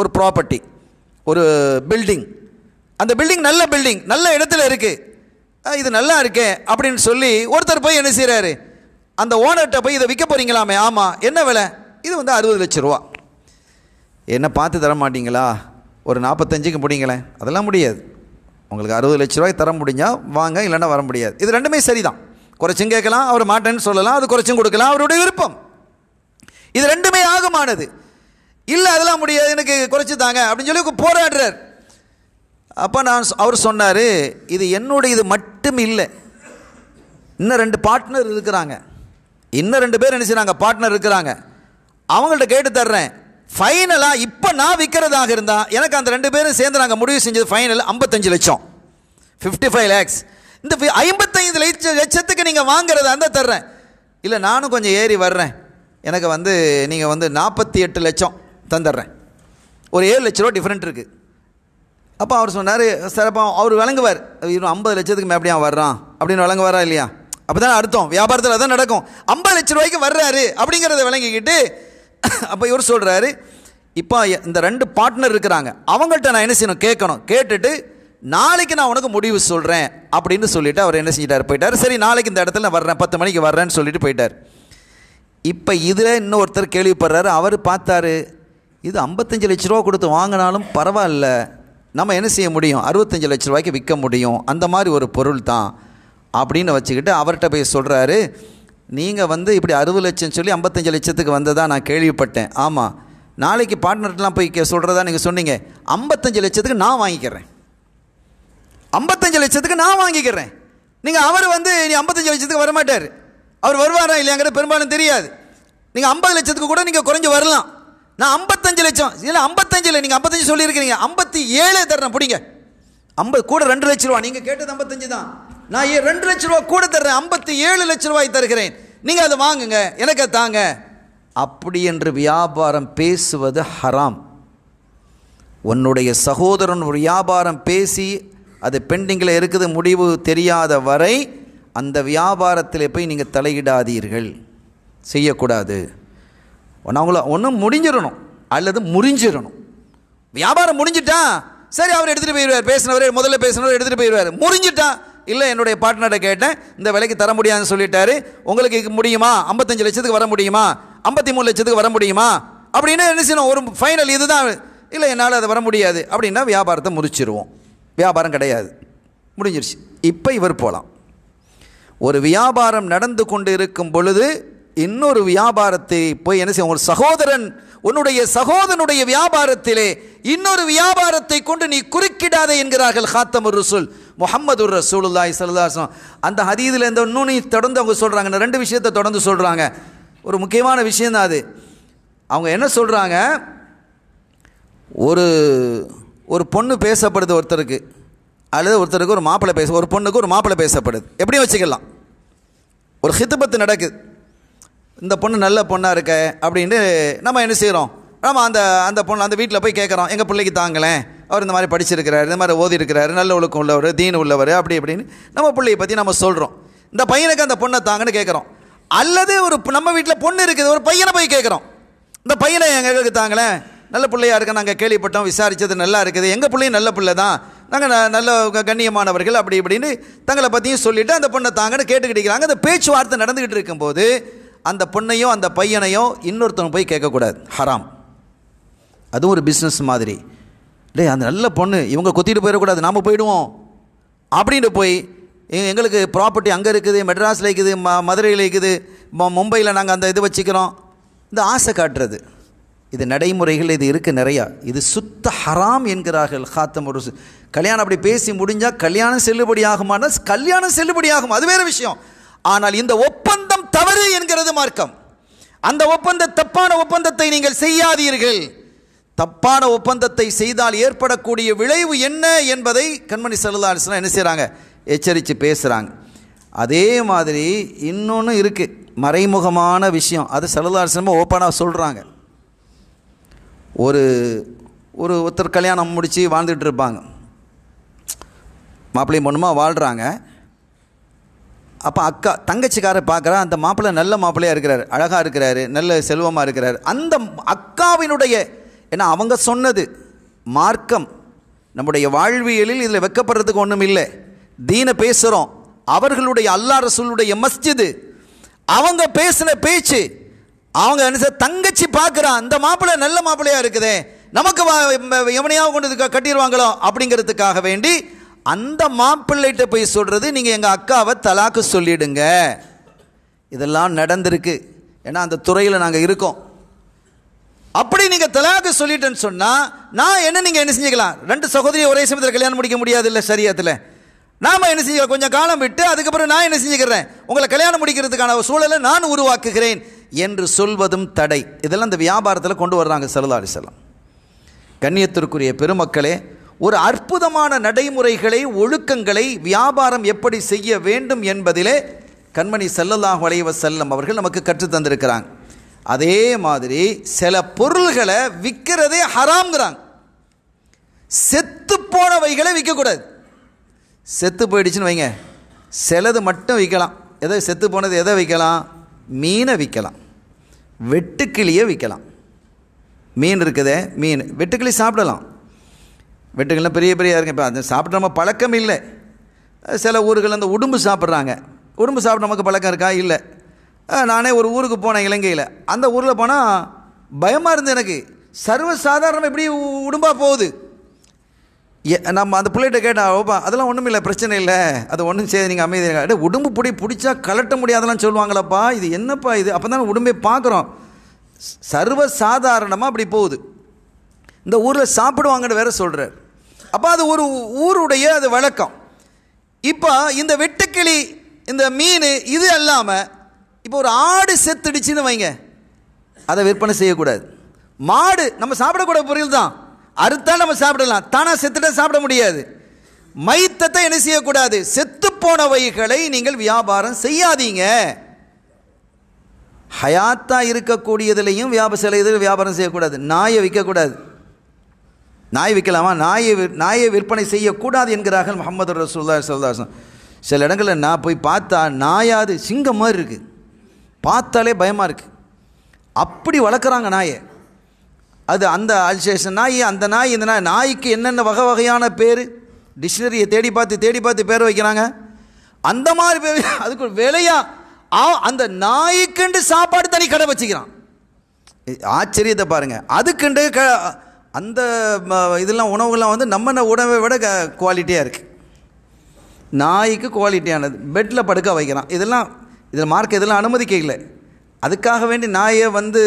ஒரு ப்ராப்பர்ட்டி ஒரு பில்டிங் அந்த பில்டிங் நல்ல பில்டிங் நல்ல இடத்துல இருக்குது இது நல்லா இருக்கே அப்படின்னு சொல்லி ஒருத்தர் போய் என்ன செய்கிறாரு அந்த ஓனர்கிட்ட போய் இதை விற்க போகிறீங்களாமே ஆமாம் என்ன விலை இது வந்து அறுபது லட்ச ரூபா என்ன பார்த்து தர மாட்டிங்களா ஒரு நாற்பத்தஞ்சுக்கு முடியுங்களேன் அதெல்லாம் முடியாது உங்களுக்கு அறுபது லட்ச ரூபாய் தர முடிஞ்சால் வாங்க இல்லைன்னா வர முடியாது இது ரெண்டுமே சரிதான் குறைச்சும் கேட்கலாம் அவர் மாட்டேன்னு சொல்லலாம் அது குறைச்சும் கொடுக்கலாம் அவருடைய விருப்பம் இது ரெண்டுமே ஆகமானது இல்லை அதெல்லாம் முடியாது எனக்கு குறைச்சி தாங்க அப்படின்னு சொல்லி போராடுறார் அப்போ நான் அவர் சொன்னார் இது என்னுடைய இது மட்டும் இல்லை இன்னும் ரெண்டு பார்ட்னர் இருக்கிறாங்க இன்னும் ரெண்டு பேர் என்ன செய்கிறாங்க பார்ட்னர் இருக்கிறாங்க அவங்கள்ட்ட கேட்டு தர்றேன் ஃபைனலாக இப்போ நான் விற்கிறதாக இருந்தால் எனக்கு அந்த ரெண்டு பேரும் சேர்ந்து நாங்கள் முடிவு செஞ்சது ஃபைனல் ஐம்பத்தஞ்சு லட்சம் ஃபிஃப்டி ஃபைவ் லேக்ஸ் இந்த ஐம்பத்தைந்து லட்ச லட்சத்துக்கு நீங்கள் வாங்குறதா இருந்தால் தர்றேன் இல்லை நானும் கொஞ்சம் ஏறி வர்றேன் எனக்கு வந்து நீங்கள் வந்து நாற்பத்தி எட்டு லட்சம் தந்துடுறேன் ஒரு ஏழு லட்ச ரூபா டிஃப்ரெண்ட் இருக்குது அப்போ அவர் சொன்னார் சிறப்பாக அவர் விளங்குவார் இன்னும் ஐம்பது லட்சத்துக்கு மேப்படியா வர்றான் அப்படின்னு விளங்குவாரா இல்லையா அப்போ தான் அர்த்தம் வியாபாரத்தில் அதான் நடக்கும் ஐம்பது லட்ச ரூபாய்க்கு வர்றாரு அப்படிங்கிறத விளங்கிக்கிட்டு அப்போ இவர் சொல்கிறாரு இப்போ இந்த ரெண்டு பார்ட்னர் இருக்கிறாங்க அவங்கள்ட்ட நான் என்ன செய்யணும் கேட்கணும் கேட்டுட்டு நாளைக்கு நான் உனக்கு முடிவு சொல்கிறேன் அப்படின்னு சொல்லிவிட்டு அவர் என்ன செஞ்சிட்டார் போயிட்டார் சரி நாளைக்கு இந்த இடத்துல நான் வர்றேன் பத்து மணிக்கு வர்றேன்னு சொல்லிட்டு போயிட்டார் இப்போ இதில் இன்னொருத்தர் கேள்விப்படுறாரு அவர் பார்த்தாரு இது ஐம்பத்தஞ்சு லட்ச ரூபா கொடுத்து வாங்கினாலும் பரவாயில்ல நம்ம என்ன செய்ய முடியும் அறுபத்தஞ்சி லட்ச ரூபாய்க்கு விற்க முடியும் அந்த மாதிரி ஒரு பொருள் தான் அப்படின்னு வச்சுக்கிட்டு அவர்கிட்ட போய் சொல்கிறாரு நீங்கள் வந்து இப்படி அறுபது லட்சம் சொல்லி ஐம்பத்தஞ்சு லட்சத்துக்கு வந்ததாக நான் கேள்விப்பட்டேன் ஆமாம் நாளைக்கு பார்ட்னர்லாம் போய் சொல்கிறதா நீங்கள் சொன்னீங்க ஐம்பத்தஞ்சு லட்சத்துக்கு நான் வாங்கிக்கிறேன் ஐம்பத்தஞ்சு லட்சத்துக்கு நான் வாங்கிக்கிறேன் நீங்கள் அவர் வந்து நீ ஐம்பத்தஞ்சு லட்சத்துக்கு வரமாட்டார் அவர் வருவாரா இல்லையாங்கிறது பெரும்பாலும் தெரியாது நீங்கள் ஐம்பது லட்சத்துக்கு கூட நீங்கள் குறைஞ்சி வரலாம் நான் ஐம்பத்தஞ்சு லட்சம் இல்லை ஐம்பத்தஞ்சு இல்லை நீங்கள் ஐம்பத்தஞ்சு சொல்லியிருக்கிறீங்க ஐம்பத்தி ஏழு தர்றேன் பிடிங்க ஐம்பது கூட ரெண்டு லட்ச ரூபா நீங்கள் கேட்டது ஐம்பத்தஞ்சு தான் நான் ரெண்டு லட்ச ரூபா கூட தர்றேன் ஐம்பத்தி ஏழு லட்ச ரூபாய் தருகிறேன் நீங்கள் அதை வாங்குங்க எனக்கு தாங்க அப்படி என்று வியாபாரம் பேசுவது ஹராம் உன்னுடைய சகோதரன் ஒரு வியாபாரம் பேசி அது பெண்டிங்கில் இருக்குது முடிவு தெரியாத வரை அந்த வியாபாரத்தில் போய் நீங்கள் தலையிடாதீர்கள் செய்யக்கூடாது ஒன்று அவங்கள ஒன்றும் முடிஞ்சிடணும் அல்லது முறிஞ்சிடணும் வியாபாரம் முடிஞ்சிட்டா சரி அவர் எடுத்துகிட்டு போயிடுவார் பேசினவரே முதல்ல பேசினவர் எடுத்துகிட்டு போயிடுவார் முறிஞ்சிட்டா இல்லை என்னுடைய பார்ட்னர்கிட்ட கேட்டேன் இந்த விலைக்கு தர முடியாதுன்னு சொல்லிட்டாரு உங்களுக்கு முடியுமா ஐம்பத்தஞ்சு லட்சத்துக்கு வர முடியுமா ஐம்பத்தி மூணு லட்சத்துக்கு வர முடியுமா அப்படின்னு என்ன செய்யணும் ஒரு ஃபைனல் இதுதான் இல்லை என்னால் அது வர முடியாது அப்படின்னா வியாபாரத்தை முறிச்சிடுவோம் வியாபாரம் கிடையாது முடிஞ்சிருச்சு இப்போ இவர் போகலாம் ஒரு வியாபாரம் நடந்து கொண்டு இருக்கும் பொழுது இன்னொரு வியாபாரத்தை போய் என்ன செய்ய ஒரு சகோதரன் உன்னுடைய சகோதரனுடைய வியாபாரத்திலே இன்னொரு வியாபாரத்தை கொண்டு நீ குறுக்கிடாதே என்கிறார்கள் ஹாத்தமுர் ரசூல் முகமது ரசூலுல்லாய் சல்லாசம் அந்த ஹதீதில் இந்த இன்னும் நீ தொடர்ந்து அவங்க சொல்கிறாங்க ரெண்டு விஷயத்தை தொடர்ந்து சொல்கிறாங்க ஒரு முக்கியமான விஷயந்தான் அது அவங்க என்ன சொல்கிறாங்க ஒரு ஒரு பொண்ணு பேசப்படுது ஒருத்தருக்கு அல்லது ஒருத்தருக்கு ஒரு மாப்பிள்ளை பேச ஒரு பொண்ணுக்கு ஒரு மாப்பிள்ளை பேசப்படுது எப்படியும் வச்சுக்கலாம் ஒரு ஹித்தபத்து நடக்குது இந்த பொண்ணு நல்ல பொண்ணாக இருக்க அப்படின்ட்டு நம்ம என்ன செய்கிறோம் நம்ம அந்த அந்த பொண்ணு அந்த வீட்டில் போய் கேட்குறோம் எங்கள் பிள்ளைக்கு தாங்களேன் அவர் இந்த மாதிரி படிச்சிருக்கிறாரு இந்த மாதிரி ஓதி இருக்கிறாரு நல்ல ஒழுக்கம் உள்ளவர் தீன் உள்ளவர் அப்படி இப்படின்னு நம்ம பிள்ளையை பற்றி நம்ம சொல்கிறோம் இந்த பையனுக்கு அந்த பொண்ணை தாங்கன்னு கேட்குறோம் அல்லது ஒரு நம்ம வீட்டில் பொண்ணு இருக்குது ஒரு பையனை போய் கேட்குறோம் இந்த பையனை எங்களுக்கு தாங்களேன் நல்ல பிள்ளையாக இருக்க நாங்கள் கேள்விப்பட்டோம் விசாரித்தது நல்லா இருக்குது எங்கள் பிள்ளையும் நல்ல பிள்ளை தான் நாங்கள் நல்ல கண்ணியமானவர்கள் அப்படி இப்படின்னு தங்களை பற்றியும் சொல்லிவிட்டு அந்த பொண்ணை தாங்கன்னு கேட்டுக்கிட்டு இருக்கிறாங்க அந்த பேச்சுவார்த்தை நடந்துக்கிட்டு இருக்கும்போது அந்த பொண்ணையும் அந்த பையனையும் இன்னொருத்தவங்க போய் கேட்கக்கூடாது ஹராம் அதுவும் ஒரு பிஸ்னஸ் மாதிரி டே அந்த நல்ல பொண்ணு இவங்க கொத்திட்டு போயிடக்கூடாது நாம் போயிடுவோம் அப்படின்ட்டு போய் எங்களுக்கு ப்ராப்பர்ட்டி அங்கே இருக்குது மெட்ராஸில் இருக்குது ம மதுரையில் இருக்குது மும்பையில் நாங்கள் அந்த இது வச்சுக்கிறோம் இந்த ஆசை காட்டுறது இது நடைமுறைகள் இது இருக்குது நிறையா இது சுத்த ஹராம் என்கிறார்கள் ஹாத்தம் ஒரு கல்யாணம் அப்படி பேசி முடிஞ்சால் கல்யாணம் செல்லுபடி ஆகுமானால் கல்யாணம் செல்லுபடி ஆகும் அது வேறு விஷயம் ஆனால் இந்த ஒப்பந்தம் தவறு என்கிறது மார்க்கம் அந்த ஒப்பந்த தப்பான ஒப்பந்தத்தை நீங்கள் செய்யாதீர்கள் தப்பான ஒப்பந்தத்தை செய்தால் ஏற்படக்கூடிய விளைவு என்ன என்பதை கண்மணி செல்லா என்ன செய்கிறாங்க எச்சரித்து பேசுகிறாங்க அதே மாதிரி இன்னொன்று இருக்குது மறைமுகமான விஷயம் அது செல்லா ஓப்பனாக சொல்கிறாங்க ஒரு ஒரு ஒருத்தர் கல்யாணம் முடித்து வாழ்ந்துட்டு இருப்பாங்க மாப்பிள்ளையும் பொண்ணுமா வாழ்கிறாங்க அப்போ அக்கா தங்கச்சிக்கார பார்க்குறா அந்த மாப்பிள்ளை நல்ல மாப்பிள்ளையாக இருக்கிறார் அழகாக இருக்கிறாரு நல்ல செல்வமாக இருக்கிறார் அந்த அக்காவினுடைய ஏன்னா அவங்க சொன்னது மார்க்கம் நம்முடைய வாழ்வியலில் இதில் வெக்கப்படுறதுக்கு ஒன்றும் இல்லை தீனை பேசுகிறோம் அவர்களுடைய அல்லா ரசூலுடைய மஸ்ஜிது அவங்க பேசின பேச்சு அவங்க என்ன தங்கச்சி பார்க்குறா அந்த மாப்பிள்ளை நல்ல மாப்பிள்ளையாக இருக்குதே நமக்கு எவனையாக கொண்டு கட்டிடுவாங்களோ அப்படிங்கிறதுக்காக வேண்டி அந்த மாப்பிள்ளைகிட்ட போய் சொல்கிறது நீங்கள் எங்கள் அக்காவை தலாக்கு சொல்லிடுங்க இதெல்லாம் நடந்திருக்கு ஏன்னா அந்த துறையில் நாங்கள் இருக்கோம் அப்படி நீங்கள் தலாக்கு சொல்லிட்டேன்னு சொன்னால் நான் என்ன நீங்கள் என்ன செஞ்சுக்கலாம் ரெண்டு சகோதரியை ஒரே சமயத்தில் கல்யாணம் முடிக்க முடியாது இல்லை சரியத்தில் நாம் என்ன செஞ்சுக்கலாம் கொஞ்சம் காலம் விட்டு அதுக்கப்புறம் நான் என்ன செஞ்சுக்கிறேன் உங்களை கல்யாணம் முடிக்கிறதுக்கான சூழலை நான் உருவாக்குகிறேன் என்று சொல்வதும் தடை இதெல்லாம் இந்த வியாபாரத்தில் கொண்டு வர்றாங்க செல்லாடி செல்லம் கண்ணியத்திற்குரிய பெருமக்களே ஒரு அற்புதமான நடைமுறைகளை ஒழுக்கங்களை வியாபாரம் எப்படி செய்ய வேண்டும் என்பதிலே கண்மணி செல்லல்லாஹ் வளைவ செல்லம் அவர்கள் நமக்கு கற்றுத்தந்திருக்கிறாங்க அதே மாதிரி சில பொருள்களை விற்கிறதே ஹராம்ங்கிறாங்க செத்து போனவைகளை விற்கக்கூடாது செத்து போயிடுச்சுன்னு வைங்க சிலது மட்டும் விற்கலாம் எதை செத்து போனது எதை விற்கலாம் மீனை விற்கலாம் வெட்டுக்கிளியை விற்கலாம் மீன் இருக்குதே மீன் வெட்டுக்கிளி சாப்பிடலாம் வெட்டுகள்லாம் பெரிய பெரிய இருக்கு இப்போ அந்த சாப்பிட்ற நம்ம பழக்கம் இல்லை சில ஊர்கள் அந்த உடும்பு சாப்பிட்றாங்க உடும்பு சாப்பிட நமக்கு பழக்கம் இருக்கா இல்லை நானே ஒரு ஊருக்கு போனேன் இலங்கையில் அந்த ஊரில் போனால் பயமாக இருந்தது எனக்கு சர்வசாதாரணம் எப்படி உடும்பாக போகுது நம்ம அந்த பிள்ளைகிட்ட கேட்டால் ஓப்பா அதெல்லாம் ஒன்றும் இல்லை பிரச்சனை இல்லை அது ஒன்றும் செய்ய நீங்கள் அமைதி அப்படியே உடம்பு பிடி பிடிச்சா கலட்ட முடியாதெல்லாம் சொல்லுவாங்களப்பா இது என்னப்பா இது அப்போ தான் உடம்பே பார்க்குறோம் சர்வசாதாரணமாக அப்படி போகுது இந்த ஊரில் சாப்பிடுவாங்கன்னு வேறு சொல்கிறார் அப்போ அது ஒரு ஊருடைய அது வழக்கம் இப்போ இந்த வெட்டுக்கிளி இந்த மீன் இது அல்லாமல் இப்போ ஒரு ஆடு செத்துடுச்சுன்னு வைங்க அதை விற்பனை செய்யக்கூடாது மாடு நம்ம சாப்பிடக்கூட பொருள் தான் அறுத்தால் நம்ம சாப்பிடலாம் தானாக செத்துட்டா சாப்பிட முடியாது மைத்தத்தை என்ன செய்யக்கூடாது செத்து போனவைகளை நீங்கள் வியாபாரம் செய்யாதீங்க ஹயாத்தாக இருக்கக்கூடியதுலையும் வியாபார சில இதில் வியாபாரம் செய்யக்கூடாது நாயை விற்கக்கூடாது நாய் விற்கலாமா நாயை நாயை விற்பனை செய்யக்கூடாது என்கிறார்கள் முகமது ரசூல்லா சல்லாசன் சில இடங்களில் நான் போய் பார்த்தா நாயாது சிங்கம் மாதிரி இருக்குது பார்த்தாலே பயமாக இருக்குது அப்படி வளர்க்குறாங்க நாயை அது அந்த அல்சேஷன் நாய் அந்த நாய் இந்த நாய் நாய்க்கு என்னென்ன வகை வகையான பேர் டிக்ஷனரியை தேடி பார்த்து தேடி பார்த்து பேர் வைக்கிறாங்க அந்த மாதிரி பேர் அதுக்கு ஆ அந்த நாய்க்குண்டு சாப்பாடு தனி கடை வச்சுக்கிறான் ஆச்சரியத்தை பாருங்கள் அதுக்குண்டு க அந்த இதெல்லாம் உணவுகள்லாம் வந்து நம்ம உணவை விட க குவாலிட்டியாக இருக்குது நாய்க்கு குவாலிட்டியானது பெட்டில் படுக்க வைக்கிறான் இதெல்லாம் இதில் மார்க் இதெல்லாம் அனுமதிக்கல அதுக்காக வேண்டி நாயை வந்து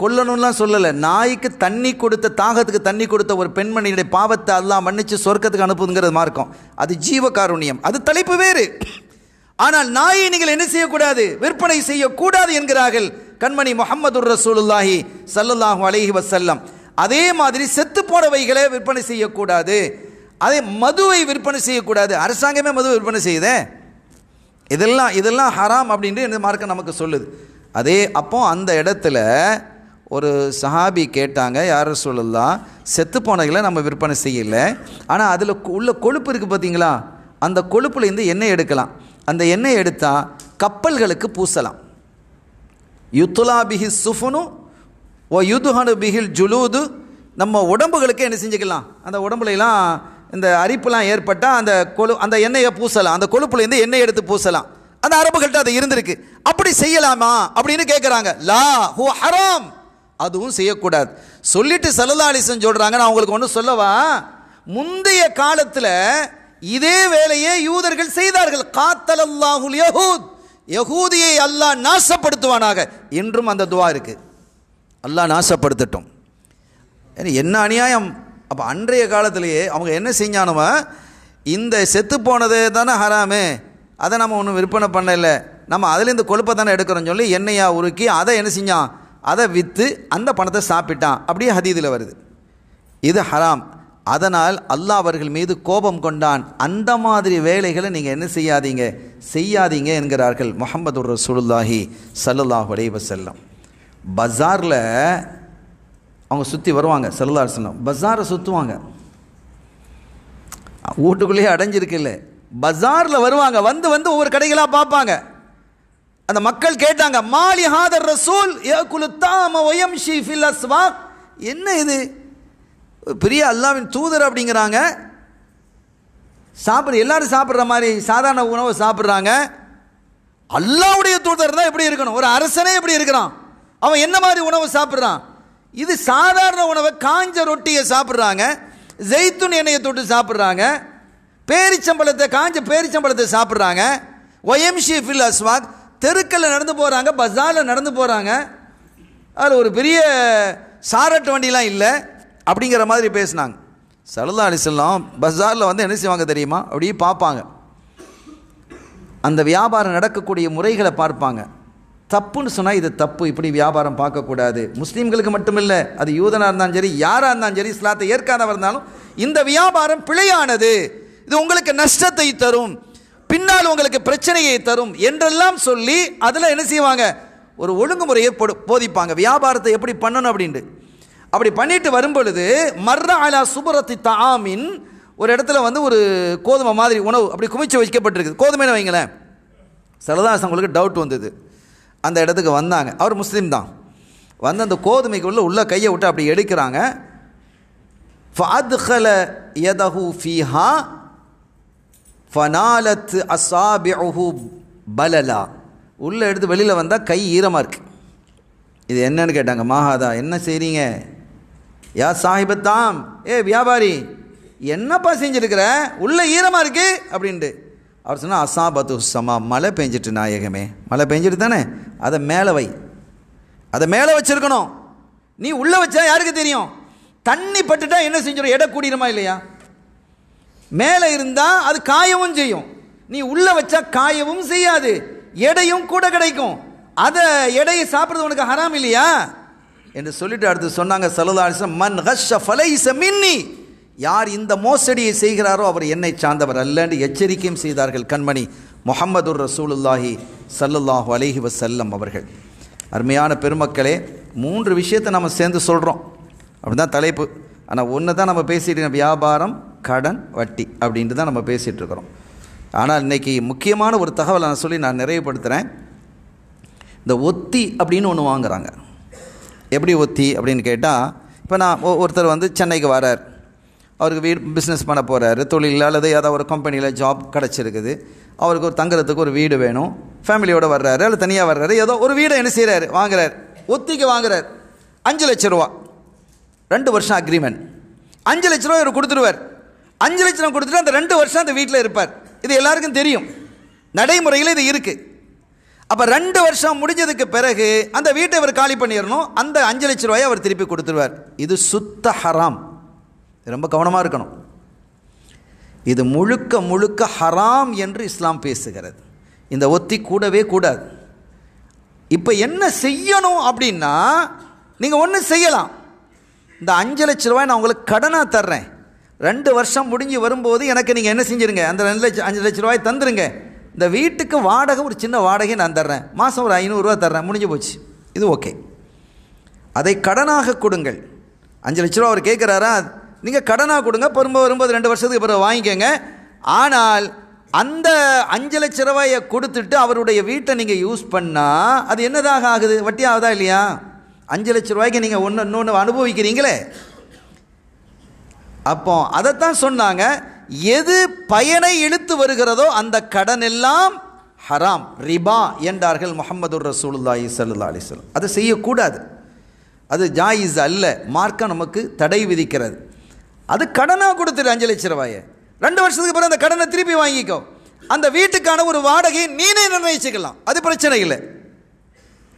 கொல்லணும்லாம் சொல்லலை நாய்க்கு தண்ணி கொடுத்த தாகத்துக்கு தண்ணி கொடுத்த ஒரு பெண்மணியுடைய பாவத்தை எல்லாம் மன்னித்து சொர்க்கத்துக்கு அனுப்புதுங்கிறது மார்க்கம் அது ஜீவகாருண்யம் அது தலைப்பு வேறு ஆனால் நாயை நீங்கள் என்ன செய்யக்கூடாது விற்பனை செய்யக்கூடாது என்கிறார்கள் கண்மணி முகமது ரசூலுல்லாஹி சல்லுல்லாஹு அலஹி வசல்லம் அதே மாதிரி செத்து போனவைகளை விற்பனை செய்யக்கூடாது அதே மதுவை விற்பனை செய்யக்கூடாது அரசாங்கமே மது விற்பனை செய்யுதே இதெல்லாம் இதெல்லாம் ஹராம் அப்படின்ட்டு இந்த மார்க்கம் நமக்கு சொல்லுது அதே அப்போ அந்த இடத்துல ஒரு சஹாபி கேட்டாங்க யார் சொல்லலாம் செத்து போனவைகளை நம்ம விற்பனை செய்யலை ஆனால் அதில் உள்ள கொழுப்பு இருக்குது பார்த்தீங்களா அந்த கொழுப்பில் இருந்து எண்ணெய் எடுக்கலாம் அந்த எண்ணெய் எடுத்தால் கப்பல்களுக்கு பூசலாம் யுத்துலாபிஹி சுஃபனும் ஓ யூதுஹனு பிகில் ஜுலூது நம்ம உடம்புகளுக்கே என்ன செஞ்சுக்கலாம் அந்த உடம்புலாம் இந்த அரிப்புலாம் ஏற்பட்டால் அந்த கொழு அந்த எண்ணெயை பூசலாம் அந்த கொழுப்புலேருந்து எண்ணெய் எடுத்து பூசலாம் அந்த அரபுகள்கிட்ட அது இருந்திருக்கு அப்படி செய்யலாமா அப்படின்னு கேட்குறாங்க லா ஹூ ஹராம் அதுவும் செய்யக்கூடாது சொல்லிட்டு செல்லலாலிசன் சொல்கிறாங்க நான் உங்களுக்கு ஒன்று சொல்லவா முந்தைய காலத்தில் இதே வேலையை யூதர்கள் செய்தார்கள் காத்தலல்லாஹுல் யஹூத் யகூதியை அல்லாஹ் நாசப்படுத்துவானாக என்றும் அந்த துவா இருக்குது அல்லா நாசப்படுத்தட்டும் என்ன அநியாயம் அப்போ அன்றைய காலத்திலேயே அவங்க என்ன செஞ்சானுவ இந்த செத்து போனதே தானே ஹராமே அதை நம்ம ஒன்றும் விற்பனை பண்ணலை நம்ம அதுலேருந்து கொழுப்பை தானே எடுக்கிறோம்னு சொல்லி எண்ணெயாக உருக்கி அதை என்ன செஞ்சான் அதை விற்று அந்த பணத்தை சாப்பிட்டான் அப்படியே ஹதீதில் வருது இது ஹராம் அதனால் அல்லாஹ் அவர்கள் மீது கோபம் கொண்டான் அந்த மாதிரி வேலைகளை நீங்கள் என்ன செய்யாதீங்க செய்யாதீங்க என்கிறார்கள் முகமது ரசூலுல்லாஹி சல்லுல்லாஹ் உடைய செல்லம் பஜாரில் அவங்க சுற்றி வருவாங்க செல்லாசனம் பஜாரை சுற்றுவாங்க வீட்டுக்குள்ளேயே அடைஞ்சிருக்குல்ல பஜாரில் வருவாங்க வந்து வந்து ஒவ்வொரு கடைகளாக பார்ப்பாங்க அந்த மக்கள் கேட்டாங்க மாலி ஹாதர் ரசூல் ஏகுலுத்தாம ஒயம் ஷீஃபில் அஸ்வா என்ன இது பெரிய அல்லாவின் தூதர் அப்படிங்கிறாங்க சாப்பிட்ற எல்லாரும் சாப்பிட்ற மாதிரி சாதாரண உணவை சாப்பிட்றாங்க அல்லாவுடைய தூதர் தான் எப்படி இருக்கணும் ஒரு அரசனே எப்படி இருக்கிறான் அவன் என்ன மாதிரி உணவு சாப்பிட்றான் இது சாதாரண உணவை காஞ்ச ரொட்டியை சாப்பிட்றாங்க ஜெய்த்துன் எண்ணெயை தொட்டு சாப்பிட்றாங்க பேரிச்சம்பழத்தை காஞ்ச பேரிச்சம்பழத்தை சாப்பிட்றாங்க ஒயம்ஷி ஃபில் அஸ்வாக் தெருக்களில் நடந்து போகிறாங்க பஸாரில் நடந்து போகிறாங்க அதில் ஒரு பெரிய சாரட்டு வண்டிலாம் இல்லை அப்படிங்கிற மாதிரி பேசினாங்க சலதா அலிசல்லாம் பஸ்ஸாரில் வந்து என்ன செய்வாங்க தெரியுமா அப்படியே பார்ப்பாங்க அந்த வியாபாரம் நடக்கக்கூடிய முறைகளை பார்ப்பாங்க தப்புன்னு சொன்னால் இது தப்பு இப்படி வியாபாரம் பார்க்கக்கூடாது முஸ்லீம்களுக்கு மட்டுமில்லை அது யூதனாக இருந்தாலும் சரி யாராக இருந்தாலும் சரி இஸ்லாத்தை ஏற்காதவர் இருந்தாலும் இந்த வியாபாரம் பிழையானது இது உங்களுக்கு நஷ்டத்தை தரும் பின்னால் உங்களுக்கு பிரச்சனையை தரும் என்றெல்லாம் சொல்லி அதில் என்ன செய்வாங்க ஒரு ஒழுங்குமுறையை போதிப்பாங்க வியாபாரத்தை எப்படி பண்ணணும் அப்படின்ட்டு அப்படி பண்ணிட்டு வரும்பொழுது மர்ர அலா சுபரத்தி தாமின் ஒரு இடத்துல வந்து ஒரு கோதுமை மாதிரி உணவு அப்படி குமிச்சு வைக்கப்பட்டிருக்குது கோதுமைன்னு வைங்களேன் சிலதாசங்களுக்கு டவுட் வந்தது அந்த இடத்துக்கு வந்தாங்க அவர் முஸ்லீம் தான் வந்து அந்த கோதுமைக்குள்ளே உள்ளே கையை விட்டு அப்படி எடுக்கிறாங்க ஃபாதுஹல யதஹு ஃபீஹா ஃபனாலத் அசாபிஹு பலலா உள்ளே எடுத்து வெளியில் வந்தால் கை ஈரமாக இருக்குது இது என்னன்னு கேட்டாங்க மாஹாதா என்ன செய்கிறீங்க யா சாஹிபத்தாம் ஏ வியாபாரி என்னப்பா செஞ்சுருக்கிற உள்ளே ஈரமாக இருக்குது அப்படின்ட்டு அவர் சொன்னால் அசாபத்து சமா மழை பெஞ்சிட்டு நாயகமே மழை பெஞ்சிட்டு தானே அதை மேலே வை அதை மேலே வச்சுருக்கணும் நீ உள்ளே வச்சா யாருக்கு தெரியும் தண்ணி பட்டுட்டா என்ன செஞ்சிடும் எடை கூடிடுமா இல்லையா மேலே இருந்தால் அது காயவும் செய்யும் நீ உள்ளே வச்சா காயவும் செய்யாது எடையும் கூட கிடைக்கும் அதை எடையை சாப்பிட்றது உனக்கு ஹராம் இல்லையா என்று சொல்லிட்டு அடுத்து சொன்னாங்க சலுதாசம் மன் ஹஷ் ஃபலை மின்னி யார் இந்த மோசடியை செய்கிறாரோ அவர் என்னை சார்ந்தவர் அல்ல என்று எச்சரிக்கையும் செய்தார்கள் கண்மணி முகமது ரசூலுல்லாஹி சல்லுல்லாஹு அலஹி வசல்லம் அவர்கள் அருமையான பெருமக்களே மூன்று விஷயத்தை நம்ம சேர்ந்து சொல்கிறோம் அப்படிதான் தலைப்பு ஆனால் ஒன்று தான் நம்ம பேசிட்டு வியாபாரம் கடன் வட்டி அப்படின்ட்டு தான் நம்ம பேசிகிட்டு இருக்கிறோம் ஆனால் இன்றைக்கி முக்கியமான ஒரு தகவலை நான் சொல்லி நான் நிறைவுபடுத்துகிறேன் இந்த ஒத்தி அப்படின்னு ஒன்று வாங்குகிறாங்க எப்படி ஒத்தி அப்படின்னு கேட்டால் இப்போ நான் ஒருத்தர் வந்து சென்னைக்கு வரார் அவருக்கு வீடு பிஸ்னஸ் பண்ண போகிறாரு தொழில் அல்லது ஏதாவது ஒரு கம்பெனியில் ஜாப் கிடச்சிருக்குது அவருக்கு ஒரு தங்குறதுக்கு ஒரு வீடு வேணும் ஃபேமிலியோடு வர்றாரு அல்லது தனியாக வர்றாரு ஏதோ ஒரு வீடை என்ன செய்கிறாரு வாங்குறாரு ஒத்திக்கு வாங்குறார் அஞ்சு லட்ச ரூபா ரெண்டு வருஷம் அக்ரிமெண்ட் அஞ்சு லட்ச ரூபா இவர் கொடுத்துருவார் அஞ்சு லட்சம் கொடுத்துட்டு அந்த ரெண்டு வருஷம் அந்த வீட்டில் இருப்பார் இது எல்லாருக்கும் தெரியும் நடைமுறையில் இது இருக்குது அப்போ ரெண்டு வருஷம் முடிஞ்சதுக்கு பிறகு அந்த வீட்டை இவர் காலி பண்ணிடணும் அந்த அஞ்சு லட்ச ரூபாயை அவர் திருப்பி கொடுத்துருவார் இது சுத்த ஹராம் ரொம்ப கவனமாக இருக்கணும் இது முழுக்க முழுக்க ஹராம் என்று இஸ்லாம் பேசுகிறது இந்த ஒத்தி கூடவே கூடாது இப்போ என்ன செய்யணும் அப்படின்னா நீங்கள் ஒன்று செய்யலாம் இந்த அஞ்சு லட்ச ரூபாய் நான் உங்களுக்கு கடனாக தர்றேன் ரெண்டு வருஷம் முடிஞ்சு வரும்போது எனக்கு நீங்கள் என்ன செஞ்சுருங்க அந்த ரெண்டு லட்சம் அஞ்சு லட்ச ரூபாய் தந்துருங்க இந்த வீட்டுக்கு வாடகை ஒரு சின்ன வாடகை நான் தர்றேன் மாதம் ஒரு ஐநூறுரூவா தர்றேன் முடிஞ்சு போச்சு இது ஓகே அதை கடனாக கொடுங்கள் அஞ்சு லட்ச ரூபா அவர் கேட்குறாரா நீங்கள் கடனாக கொடுங்க பொறும்ப வரும்போது ரெண்டு வருஷத்துக்கு பிறகு வாங்கிக்கோங்க ஆனால் அந்த அஞ்சு லட்ச ரூபாயை கொடுத்துட்டு அவருடைய வீட்டை நீங்கள் யூஸ் பண்ணால் அது என்னதாக ஆகுது வட்டி ஆகுதா இல்லையா அஞ்சு லட்ச ரூபாய்க்கு நீங்கள் ஒன்று இன்னொன்று அனுபவிக்கிறீங்களே அப்போ அதைத்தான் சொன்னாங்க எது பயனை இழுத்து வருகிறதோ அந்த கடன் எல்லாம் ஹராம் ரிபா என்றார்கள் முகமது ரசூலுல்லாஹி சல்லா அலிஸ்லாம் அதை செய்யக்கூடாது அது ஜாயிஸ் அல்ல மார்க்கம் நமக்கு தடை விதிக்கிறது அது கடனாக கொடுத்துரு அஞ்சு லட்ச ரூபாயை ரெண்டு வருஷத்துக்கு பிறகு அந்த கடனை திருப்பி வாங்கிக்கோ அந்த வீட்டுக்கான ஒரு வாடகையை நீனே நிர்ணயிச்சுக்கலாம் அது பிரச்சனை இல்லை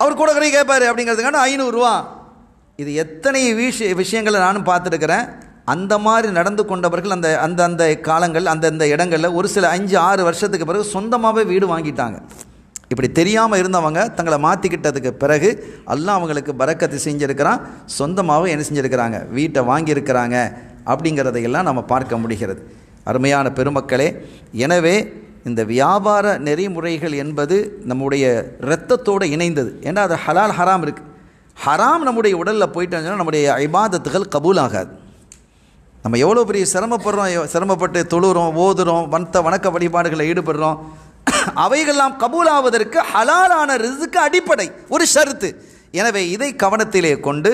அவர் கூட கறி கேட்பார் அப்படிங்கிறதுக்கான ஐநூறுரூவா இது எத்தனை விஷய விஷயங்களை நானும் பார்த்துருக்கிறேன் அந்த மாதிரி நடந்து கொண்டவர்கள் அந்த அந்த அந்த காலங்கள் அந்தந்த இடங்களில் ஒரு சில அஞ்சு ஆறு வருஷத்துக்கு பிறகு சொந்தமாகவே வீடு வாங்கிட்டாங்க இப்படி தெரியாமல் இருந்தவங்க தங்களை மாற்றிக்கிட்டதுக்கு பிறகு எல்லாம் அவங்களுக்கு பறக்கத்தை செஞ்சுருக்கிறான் சொந்தமாகவும் என்ன செஞ்சுருக்கிறாங்க வீட்டை வாங்கியிருக்கிறாங்க அப்படிங்கிறதையெல்லாம் நம்ம பார்க்க முடிகிறது அருமையான பெருமக்களே எனவே இந்த வியாபார நெறிமுறைகள் என்பது நம்முடைய இரத்தத்தோடு இணைந்தது ஏன்னா அது ஹலால் ஹராம் இருக்குது ஹராம் நம்முடைய உடலில் போயிட்டோம்னா நம்முடைய ஐபாதத்துகள் கபூல் ஆகாது நம்ம எவ்வளோ பெரிய சிரமப்படுறோம் சிரமப்பட்டு தொழுகிறோம் ஓதுறோம் வந்த வணக்க வழிபாடுகளை ஈடுபடுறோம் அவைகள்லாம் கபூலாவதற்கு ஹலாலான ரிசுக்கு அடிப்படை ஒரு ஷருத்து எனவே இதை கவனத்திலே கொண்டு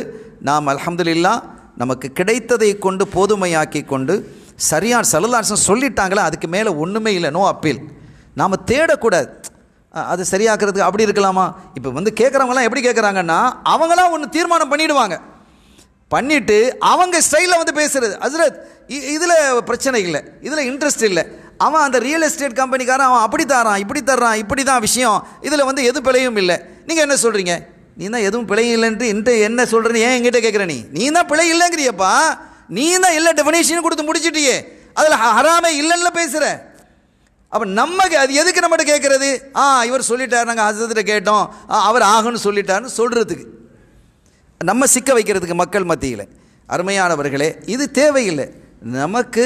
நாம் அலமதுல்லா நமக்கு கிடைத்ததை கொண்டு போதுமையாக்கி கொண்டு சரியான செல்லலாசன் சொல்லிட்டாங்களே அதுக்கு மேலே ஒன்றுமே இல்லை நோ அப்பீல் நாம் தேடக்கூடாது அது சரியாக்குறதுக்கு அப்படி இருக்கலாமா இப்போ வந்து கேட்குறவங்களாம் எப்படி கேட்குறாங்கன்னா அவங்களாம் ஒன்று தீர்மானம் பண்ணிவிடுவாங்க பண்ணிவிட்டு அவங்க ஸ்டைலில் வந்து பேசுகிறது அதில் இதில் பிரச்சனை இல்லை இதில் இன்ட்ரெஸ்ட் இல்லை அவன் அந்த ரியல் எஸ்டேட் கம்பெனிக்காரன் அவன் அப்படி தரான் இப்படி தர்றான் இப்படி தான் விஷயம் இதில் வந்து எது பிழையும் இல்லை நீங்கள் என்ன சொல்கிறீங்க நீ தான் எதுவும் பிழை இல்லைன்ட்டு என்கிட்ட என்ன சொல்கிறேன்னு ஏன் என்கிட்ட கேட்குற நீ நீ தான் பிழை இல்லைங்கிறியப்பா நீ தான் இல்லை டெஃபினேஷன் கொடுத்து முடிச்சிட்டியே அதில் ஹராமே இல்லைன்னு பேசுகிற அப்போ நமக்கு அது எதுக்கு நம்மகிட்ட கேட்குறது ஆ இவர் சொல்லிட்டார் நாங்கள் ஹசரத்திட்ட கேட்டோம் அவர் ஆகுன்னு சொல்லிட்டார்னு சொல்கிறதுக்கு நம்ம சிக்க வைக்கிறதுக்கு மக்கள் மத்தியில் அருமையானவர்களே இது தேவையில்லை நமக்கு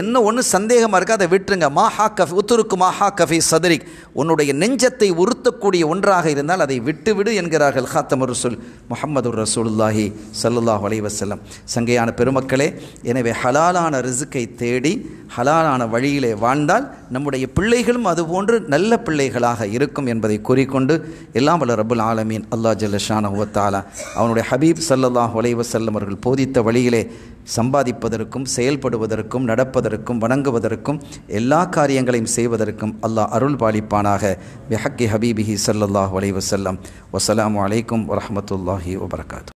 என்ன ஒன்று சந்தேகமாக இருக்கா அதை விட்டுருங்க மாஹா கஃபி உத்துருக்கு மாஹா கஃபி சதரிக் உன்னுடைய நெஞ்சத்தை உறுத்தக்கூடிய ஒன்றாக இருந்தால் அதை விட்டுவிடு என்கிறார்கள் ஹாத்தம் ரசூல் முகமது ரசூலுல்லாஹி சல்லுல்லாஹ் வலைவசல்லம் சங்கையான பெருமக்களே எனவே ஹலாலான ரிசுக்கை தேடி ஹலாலான வழியிலே வாழ்ந்தால் நம்முடைய பிள்ளைகளும் அதுபோன்று நல்ல பிள்ளைகளாக இருக்கும் என்பதை கூறிக்கொண்டு எல்லாம் வல்ல ரபுல் ஆலமீன் அல்லா ஜல்லஷான உவத்தாலா அவனுடைய ஹபீப் சல்லல்லாஹ் உலைவசல்லம் அவர்கள் போதித்த வழியிலே சம்பாதிப்பதற்கும் செயல்படுவதற்கும் நடப்பதற்கும் வணங்குவதற்கும் எல்லா காரியங்களையும் செய்வதற்கும் அல்லாஹ் அருள் பாலிப்பானாக பிஹக்கி ஹபீபிஹி சல்லல்லாஹ் செல்லம் வசலாம் அலைக்கும் வரமத்துல்லாஹி வபர்காத்து